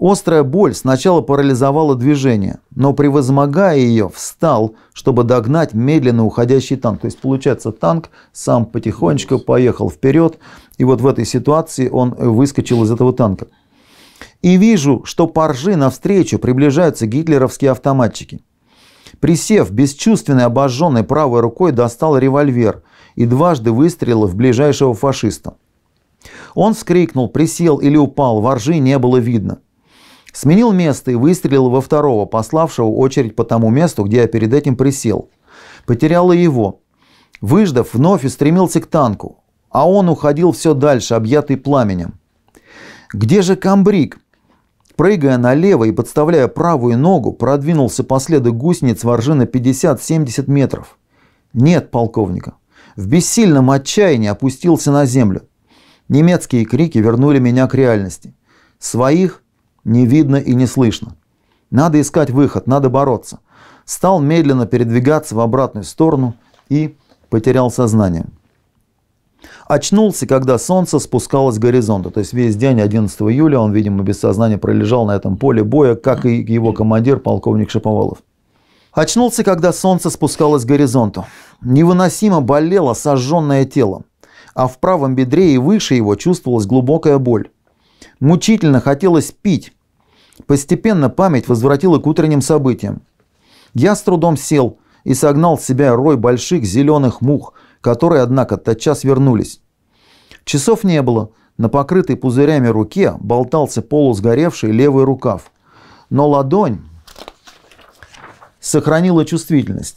Speaker 2: Острая боль сначала парализовала движение, но превозмогая ее, встал, чтобы догнать медленно уходящий танк. То есть, получается, танк сам потихонечку поехал вперед, и вот в этой ситуации он выскочил из этого танка. И вижу, что по ржи навстречу приближаются гитлеровские автоматчики. Присев, бесчувственной обожженной правой рукой достал револьвер и дважды выстрелил в ближайшего фашиста. Он вскрикнул, присел или упал, воржи не было видно. Сменил место и выстрелил во второго, пославшего очередь по тому месту, где я перед этим присел. Потерял и его. Выждав, вновь устремился к танку, а он уходил все дальше, объятый пламенем. «Где же камбрик?» Прыгая налево и подставляя правую ногу, продвинулся по следу гусениц воржи 50-70 метров. Нет полковника. В бессильном отчаянии опустился на землю. Немецкие крики вернули меня к реальности. Своих не видно и не слышно. Надо искать выход, надо бороться. Стал медленно передвигаться в обратную сторону и потерял сознание. Очнулся, когда солнце спускалось к горизонту. То есть весь день 11 июля он, видимо, без сознания пролежал на этом поле боя, как и его командир, полковник Шаповалов. Очнулся, когда солнце спускалось к горизонту. Невыносимо болело сожженное тело, а в правом бедре и выше его чувствовалась глубокая боль. Мучительно хотелось пить. Постепенно память возвратила к утренним событиям. Я с трудом сел и согнал с себя рой больших зеленых мух, которые, однако, тотчас вернулись. Часов не было. На покрытой пузырями руке болтался полусгоревший левый рукав. Но ладонь сохранила чувствительность.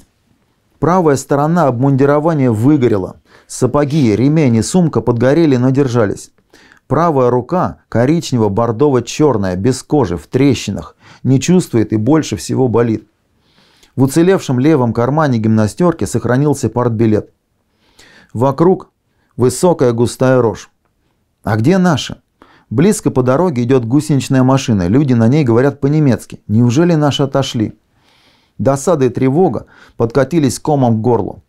Speaker 2: Правая сторона обмундирования выгорела. Сапоги, ремень и сумка подгорели, но держались. Правая рука, коричнево-бордово-черная, без кожи, в трещинах, не чувствует и больше всего болит. В уцелевшем левом кармане гимнастерки сохранился партбилет. Вокруг высокая густая рожь. А где наши? Близко по дороге идет гусеничная машина, люди на ней говорят по-немецки. Неужели наши отошли? Досада и тревога подкатились комом к горлу.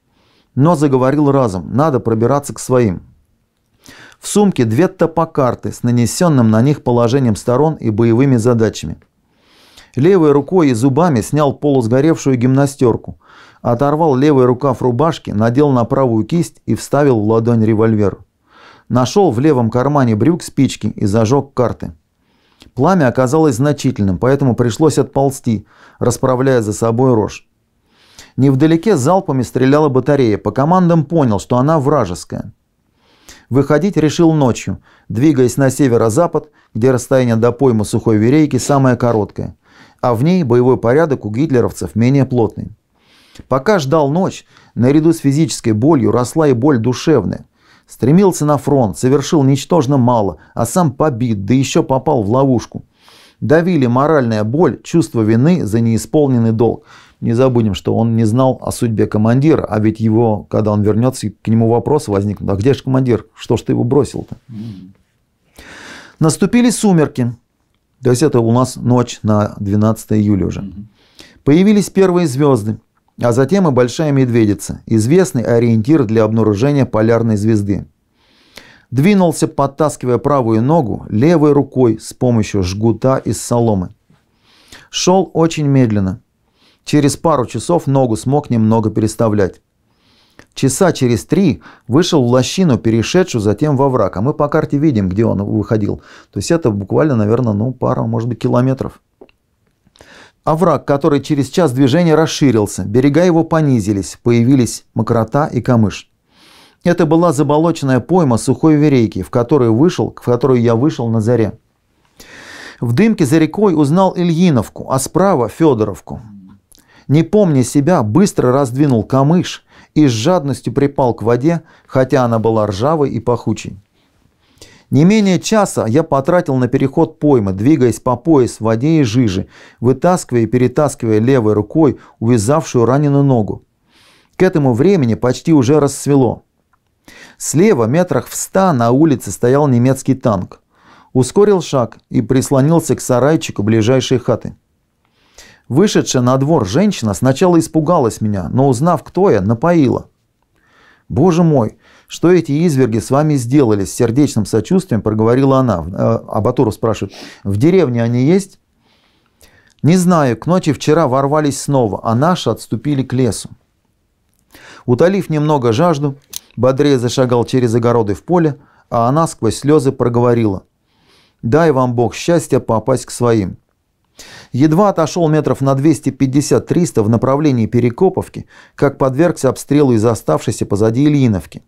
Speaker 2: Но заговорил разом, надо пробираться к своим. В сумке две топокарты с нанесенным на них положением сторон и боевыми задачами. Левой рукой и зубами снял полусгоревшую гимнастерку, оторвал левый рукав рубашки, надел на правую кисть и вставил в ладонь револьвер. Нашел в левом кармане брюк спички и зажег карты. Пламя оказалось значительным, поэтому пришлось отползти, расправляя за собой рожь. Невдалеке залпами стреляла батарея. По командам понял, что она вражеская. Выходить решил ночью, двигаясь на северо-запад, где расстояние до поймы сухой верейки самое короткое, а в ней боевой порядок у гитлеровцев менее плотный. Пока ждал ночь, наряду с физической болью росла и боль душевная. Стремился на фронт, совершил ничтожно мало, а сам побит, да еще попал в ловушку. Давили моральная боль, чувство вины за неисполненный долг – не забудем, что он не знал о судьбе командира, а ведь его, когда он вернется, к нему вопрос возникнет, а где же командир, что ж ты его бросил-то? Наступили сумерки, то есть это у нас ночь на 12 июля уже. Появились первые звезды, а затем и Большая Медведица, известный ориентир для обнаружения полярной звезды. Двинулся, подтаскивая правую ногу левой рукой с помощью жгута из соломы. Шел очень медленно – Через пару часов ногу смог немного переставлять. Часа через три вышел в лощину, перешедшую затем во враг. А мы по карте видим, где он выходил. То есть это буквально, наверное, ну, пара, может быть, километров. Овраг, а который через час движения расширился, берега его понизились, появились мокрота и камыш. Это была заболоченная пойма сухой верейки, в которую, вышел, в которую я вышел на заре. В дымке за рекой узнал Ильиновку, а справа – Федоровку не помня себя, быстро раздвинул камыш и с жадностью припал к воде, хотя она была ржавой и пахучей. Не менее часа я потратил на переход поймы, двигаясь по пояс в воде и жиже, вытаскивая и перетаскивая левой рукой увязавшую раненую ногу. К этому времени почти уже рассвело. Слева, метрах в ста, на улице стоял немецкий танк. Ускорил шаг и прислонился к сарайчику ближайшей хаты. Вышедшая на двор женщина сначала испугалась меня, но узнав, кто я, напоила. «Боже мой, что эти изверги с вами сделали?» С сердечным сочувствием проговорила она. Э, Абатуру спрашивает, «В деревне они есть?» «Не знаю, к ночи вчера ворвались снова, а наши отступили к лесу». Утолив немного жажду, бодрее зашагал через огороды в поле, а она сквозь слезы проговорила. «Дай вам Бог счастья попасть к своим». Едва отошел метров на 250-300 в направлении Перекоповки, как подвергся обстрелу из оставшейся позади Ильиновки.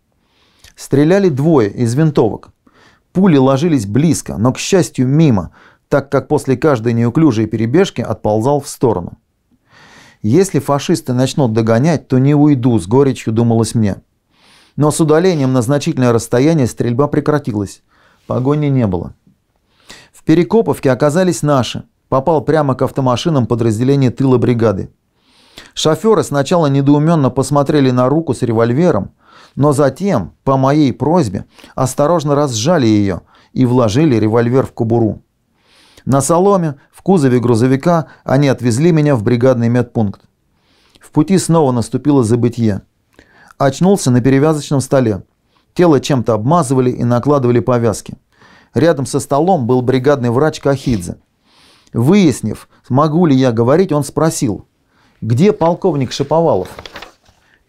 Speaker 2: Стреляли двое из винтовок. Пули ложились близко, но, к счастью, мимо, так как после каждой неуклюжей перебежки отползал в сторону. Если фашисты начнут догонять, то не уйду, с горечью думалось мне. Но с удалением на значительное расстояние стрельба прекратилась. Погони не было. В Перекоповке оказались наши – попал прямо к автомашинам подразделения тыла бригады. Шоферы сначала недоуменно посмотрели на руку с револьвером, но затем, по моей просьбе, осторожно разжали ее и вложили револьвер в кобуру. На соломе, в кузове грузовика, они отвезли меня в бригадный медпункт. В пути снова наступило забытье. Очнулся на перевязочном столе. Тело чем-то обмазывали и накладывали повязки. Рядом со столом был бригадный врач Кахидзе – Выяснив, могу ли я говорить, он спросил, где полковник Шиповалов?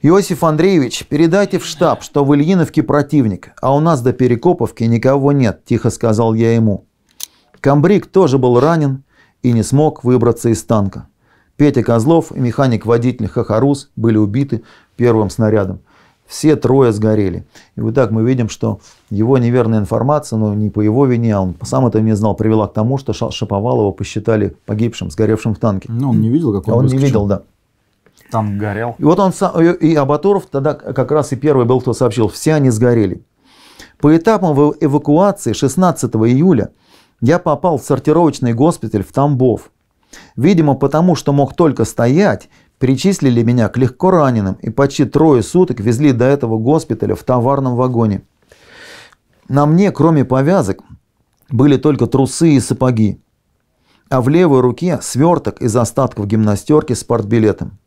Speaker 2: Иосиф Андреевич, передайте в штаб, что в Ильиновке противник, а у нас до Перекоповки никого нет, тихо сказал я ему. Камбрик тоже был ранен и не смог выбраться из танка. Петя Козлов и механик-водитель Хахарус были убиты первым снарядом все трое сгорели. И вот так мы видим, что его неверная информация, но ну, не по его вине, а он сам это не знал, привела к тому, что Шаповалова посчитали погибшим, сгоревшим в танке. Ну, он не видел, как он Он выскочил. не видел, да.
Speaker 1: Там горел.
Speaker 2: И вот он сам, э, и Абатуров тогда как раз и первый был, кто сообщил, все они сгорели. По этапам эвакуации 16 июля я попал в сортировочный госпиталь в Тамбов. Видимо, потому что мог только стоять, Перечислили меня к легко раненым и почти трое суток везли до этого госпиталя в товарном вагоне. На мне, кроме повязок, были только трусы и сапоги, а в левой руке сверток из остатков гимнастерки с портбилетом.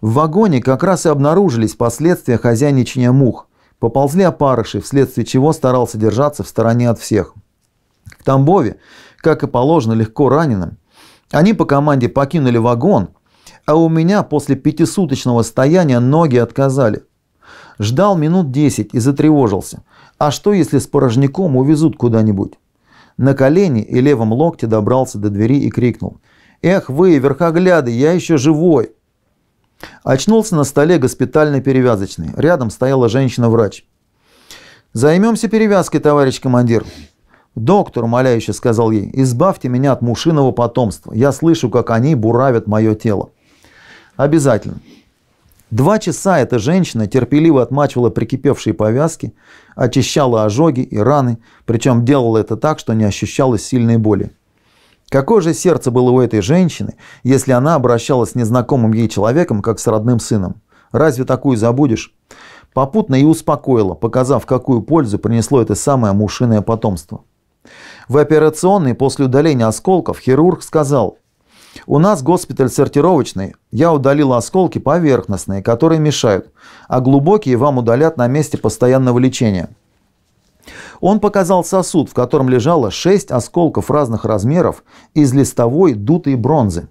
Speaker 2: В вагоне как раз и обнаружились последствия хозяйничания мух. Поползли опарыши, вследствие чего старался держаться в стороне от всех. В Тамбове, как и положено легко раненым, они по команде покинули вагон а у меня после пятисуточного стояния ноги отказали. Ждал минут десять и затревожился. А что, если с порожняком увезут куда-нибудь? На колени и левом локте добрался до двери и крикнул. «Эх вы, верхогляды, я еще живой!» Очнулся на столе госпитальной перевязочной. Рядом стояла женщина-врач. «Займемся перевязкой, товарищ командир». «Доктор», – моляюще сказал ей, – «избавьте меня от мушиного потомства. Я слышу, как они буравят мое тело». Обязательно. Два часа эта женщина терпеливо отмачивала прикипевшие повязки, очищала ожоги и раны, причем делала это так, что не ощущалось сильной боли. Какое же сердце было у этой женщины, если она обращалась с незнакомым ей человеком, как с родным сыном? Разве такую забудешь? Попутно и успокоила, показав, какую пользу принесло это самое мушиное потомство. В операционной после удаления осколков хирург сказал – у нас госпиталь сортировочный. Я удалила осколки поверхностные, которые мешают, а глубокие вам удалят на месте постоянного лечения. Он показал сосуд, в котором лежало 6 осколков разных размеров из листовой дутой бронзы.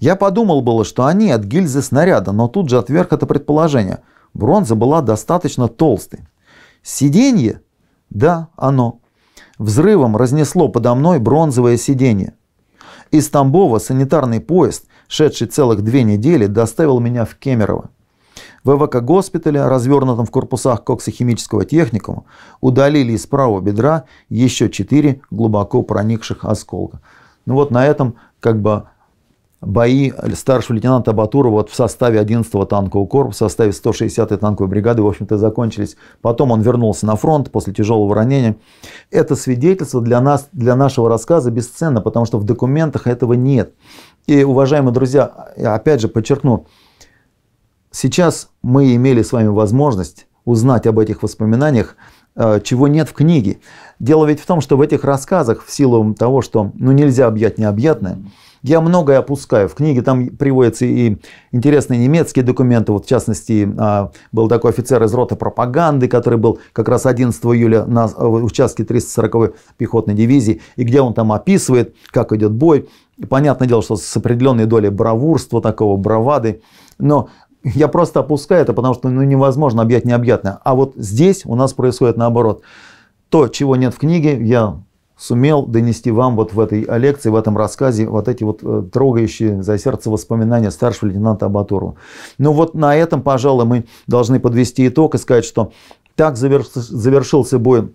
Speaker 2: Я подумал было, что они от гильзы снаряда, но тут же отверг это предположение. Бронза была достаточно толстой. Сиденье? Да, оно. Взрывом разнесло подо мной бронзовое сиденье. Из Тамбова санитарный поезд, шедший целых две недели, доставил меня в Кемерово. В ЭВК-госпитале, развернутом в корпусах коксохимического техникума, удалили из правого бедра еще четыре глубоко проникших осколка. Ну вот на этом как бы бои старшего лейтенанта Батурова вот в составе 11-го танкового корпуса, в составе 160-й танковой бригады, в общем-то, закончились. Потом он вернулся на фронт после тяжелого ранения. Это свидетельство для нас, для нашего рассказа бесценно, потому что в документах этого нет. И, уважаемые друзья, я опять же подчеркну, сейчас мы имели с вами возможность узнать об этих воспоминаниях Э, чего нет в книге. Дело ведь в том, что в этих рассказах, в силу того, что ну, нельзя объять необъятное, я многое опускаю. В книге там приводятся и интересные немецкие документы. Вот, в частности, а, был такой офицер из роты пропаганды, который был как раз 11 июля на участке 340-й пехотной дивизии, и где он там описывает, как идет бой. И понятное дело, что с определенной долей бравурства, такого бравады. Но я просто опускаю это, потому что ну, невозможно объять необъятное. А вот здесь у нас происходит наоборот. То, чего нет в книге, я сумел донести вам вот в этой лекции, в этом рассказе вот эти вот э, трогающие за сердце воспоминания старшего лейтенанта Абатурова. Ну вот на этом, пожалуй, мы должны подвести итог и сказать, что так завершился бой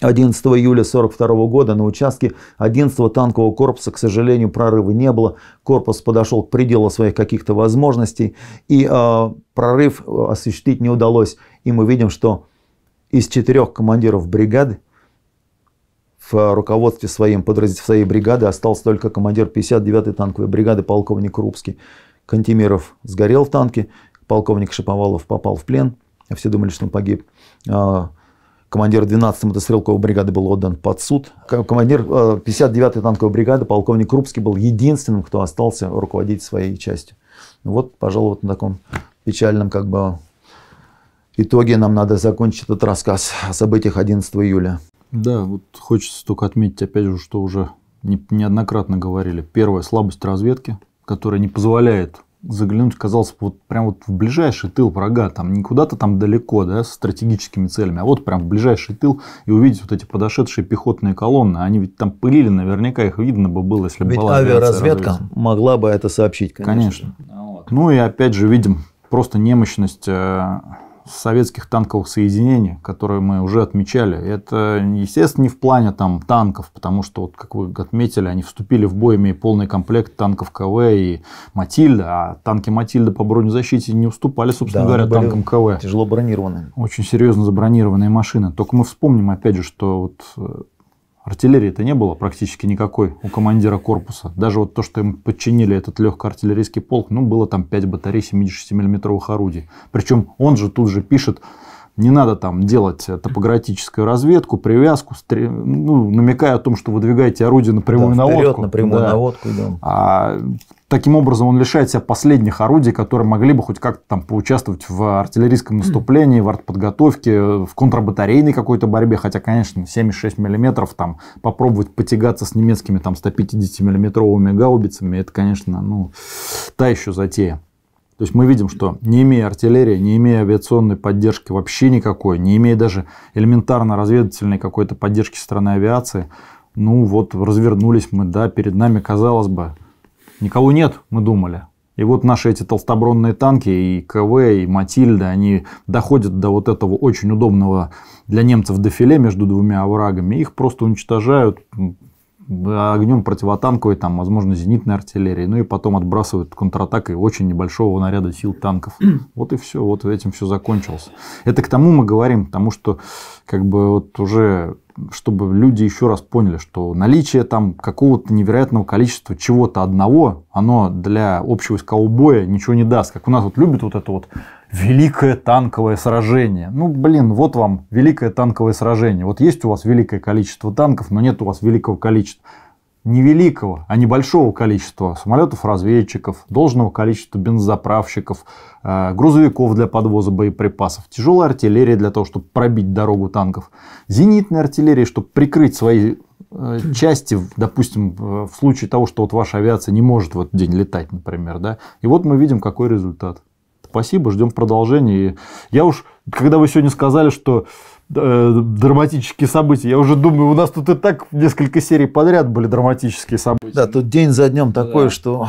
Speaker 2: 11 июля 1942 года на участке 11 танкового корпуса, к сожалению, прорыва не было. Корпус подошел к пределу своих каких-то возможностей, и а, э, прорыв осуществить не удалось. И мы видим, что из четырех командиров бригады в э, руководстве своим, подраз... своей бригады остался только командир 59-й танковой бригады полковник Рубский. Кантемиров сгорел в танке, полковник Шиповалов попал в плен. Все думали, что он погиб. А, командир 12-й мотострелковой бригады был отдан под суд. Командир 59-й э, танковой бригады, полковник Крупский, был единственным, кто остался руководить своей частью. Вот, пожалуй, вот на таком печальном как бы итоге нам надо закончить этот рассказ о
Speaker 1: событиях 11 июля. Да, вот хочется только отметить, опять же, что уже неоднократно говорили. первая слабость разведки, которая не позволяет заглянуть, казалось бы, вот прям вот в ближайший тыл врага, там не куда-то там далеко, да, с стратегическими целями, а вот прям в ближайший тыл и увидеть вот эти подошедшие пехотные колонны. Они ведь там пылили, наверняка их видно бы было, если бы была авиаразведка разведка. могла бы это сообщить, конечно. конечно. Вот. Ну и опять же видим просто немощность э, советских танковых соединений, которые мы уже отмечали. Это, естественно, не в плане там, танков, потому что, вот, как вы отметили, они вступили в бой, имея полный комплект танков КВ и Матильда, а танки Матильда по бронезащите не уступали, собственно да, говоря, танкам КВ. Тяжело бронированные. Очень серьезно забронированные машины. Только мы вспомним, опять же, что вот Артиллерии-то не было практически никакой у командира корпуса. Даже вот то, что им подчинили этот легкоартиллерийский полк, ну, было там 5 батарей 76 миллиметровых орудий. Причем он же тут же пишет, не надо там делать топографическую разведку, привязку, стр... ну, намекая о том, что выдвигаете орудие напрямую да, вперед, на водку. напрямую да. на водку А Таким образом, он лишает себя последних орудий, которые могли бы хоть как-то там поучаствовать в артиллерийском хм. наступлении, в артподготовке, в контрбатарейной какой-то борьбе. Хотя, конечно, 7,6 миллиметров там попробовать потягаться с немецкими там 150 миллиметровыми гаубицами, это, конечно, ну, та еще затея. То есть мы видим, что не имея артиллерии, не имея авиационной поддержки вообще никакой, не имея даже элементарно разведывательной какой-то поддержки страны авиации, ну вот развернулись мы, да, перед нами, казалось бы, Никого нет, мы думали. И вот наши эти толстобронные танки, и КВ, и Матильда, они доходят до вот этого очень удобного для немцев дофиле между двумя оврагами. Их просто уничтожают огнем противотанковой, там, возможно, зенитной артиллерии, ну и потом отбрасывают контратакой очень небольшого наряда сил танков. Вот и все, вот этим все закончилось. Это к тому мы говорим, потому что как бы вот уже чтобы люди еще раз поняли, что наличие там какого-то невероятного количества чего-то одного, оно для общего искового боя ничего не даст. Как у нас вот любят вот это вот великое танковое сражение. Ну, блин, вот вам великое танковое сражение. Вот есть у вас великое количество танков, но нет у вас великого количества. Не великого, а небольшого количества самолетов-разведчиков, должного количества бензоправщиков, э, грузовиков для подвоза боеприпасов, тяжелой артиллерии для того, чтобы пробить дорогу танков, зенитной артиллерии, чтобы прикрыть свои э, части, допустим, э, в случае того, что вот ваша авиация не может в этот день летать, например, да, и вот мы видим, какой результат. Спасибо, ждем продолжения. Я уж, когда вы сегодня сказали, что э, драматические события, я уже думаю, у нас тут и так несколько серий подряд были драматические события. Да, тут день за днем такой, да. что...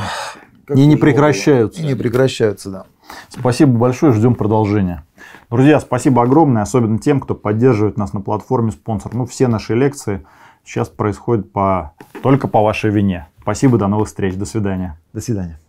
Speaker 1: И не прекращаются. И не прекращаются, да. Спасибо большое, ждем продолжения. Друзья, спасибо огромное, особенно тем, кто поддерживает нас на платформе спонсор. Ну, все наши лекции сейчас происходят по... только по вашей вине. Спасибо, до новых встреч, до свидания. До свидания.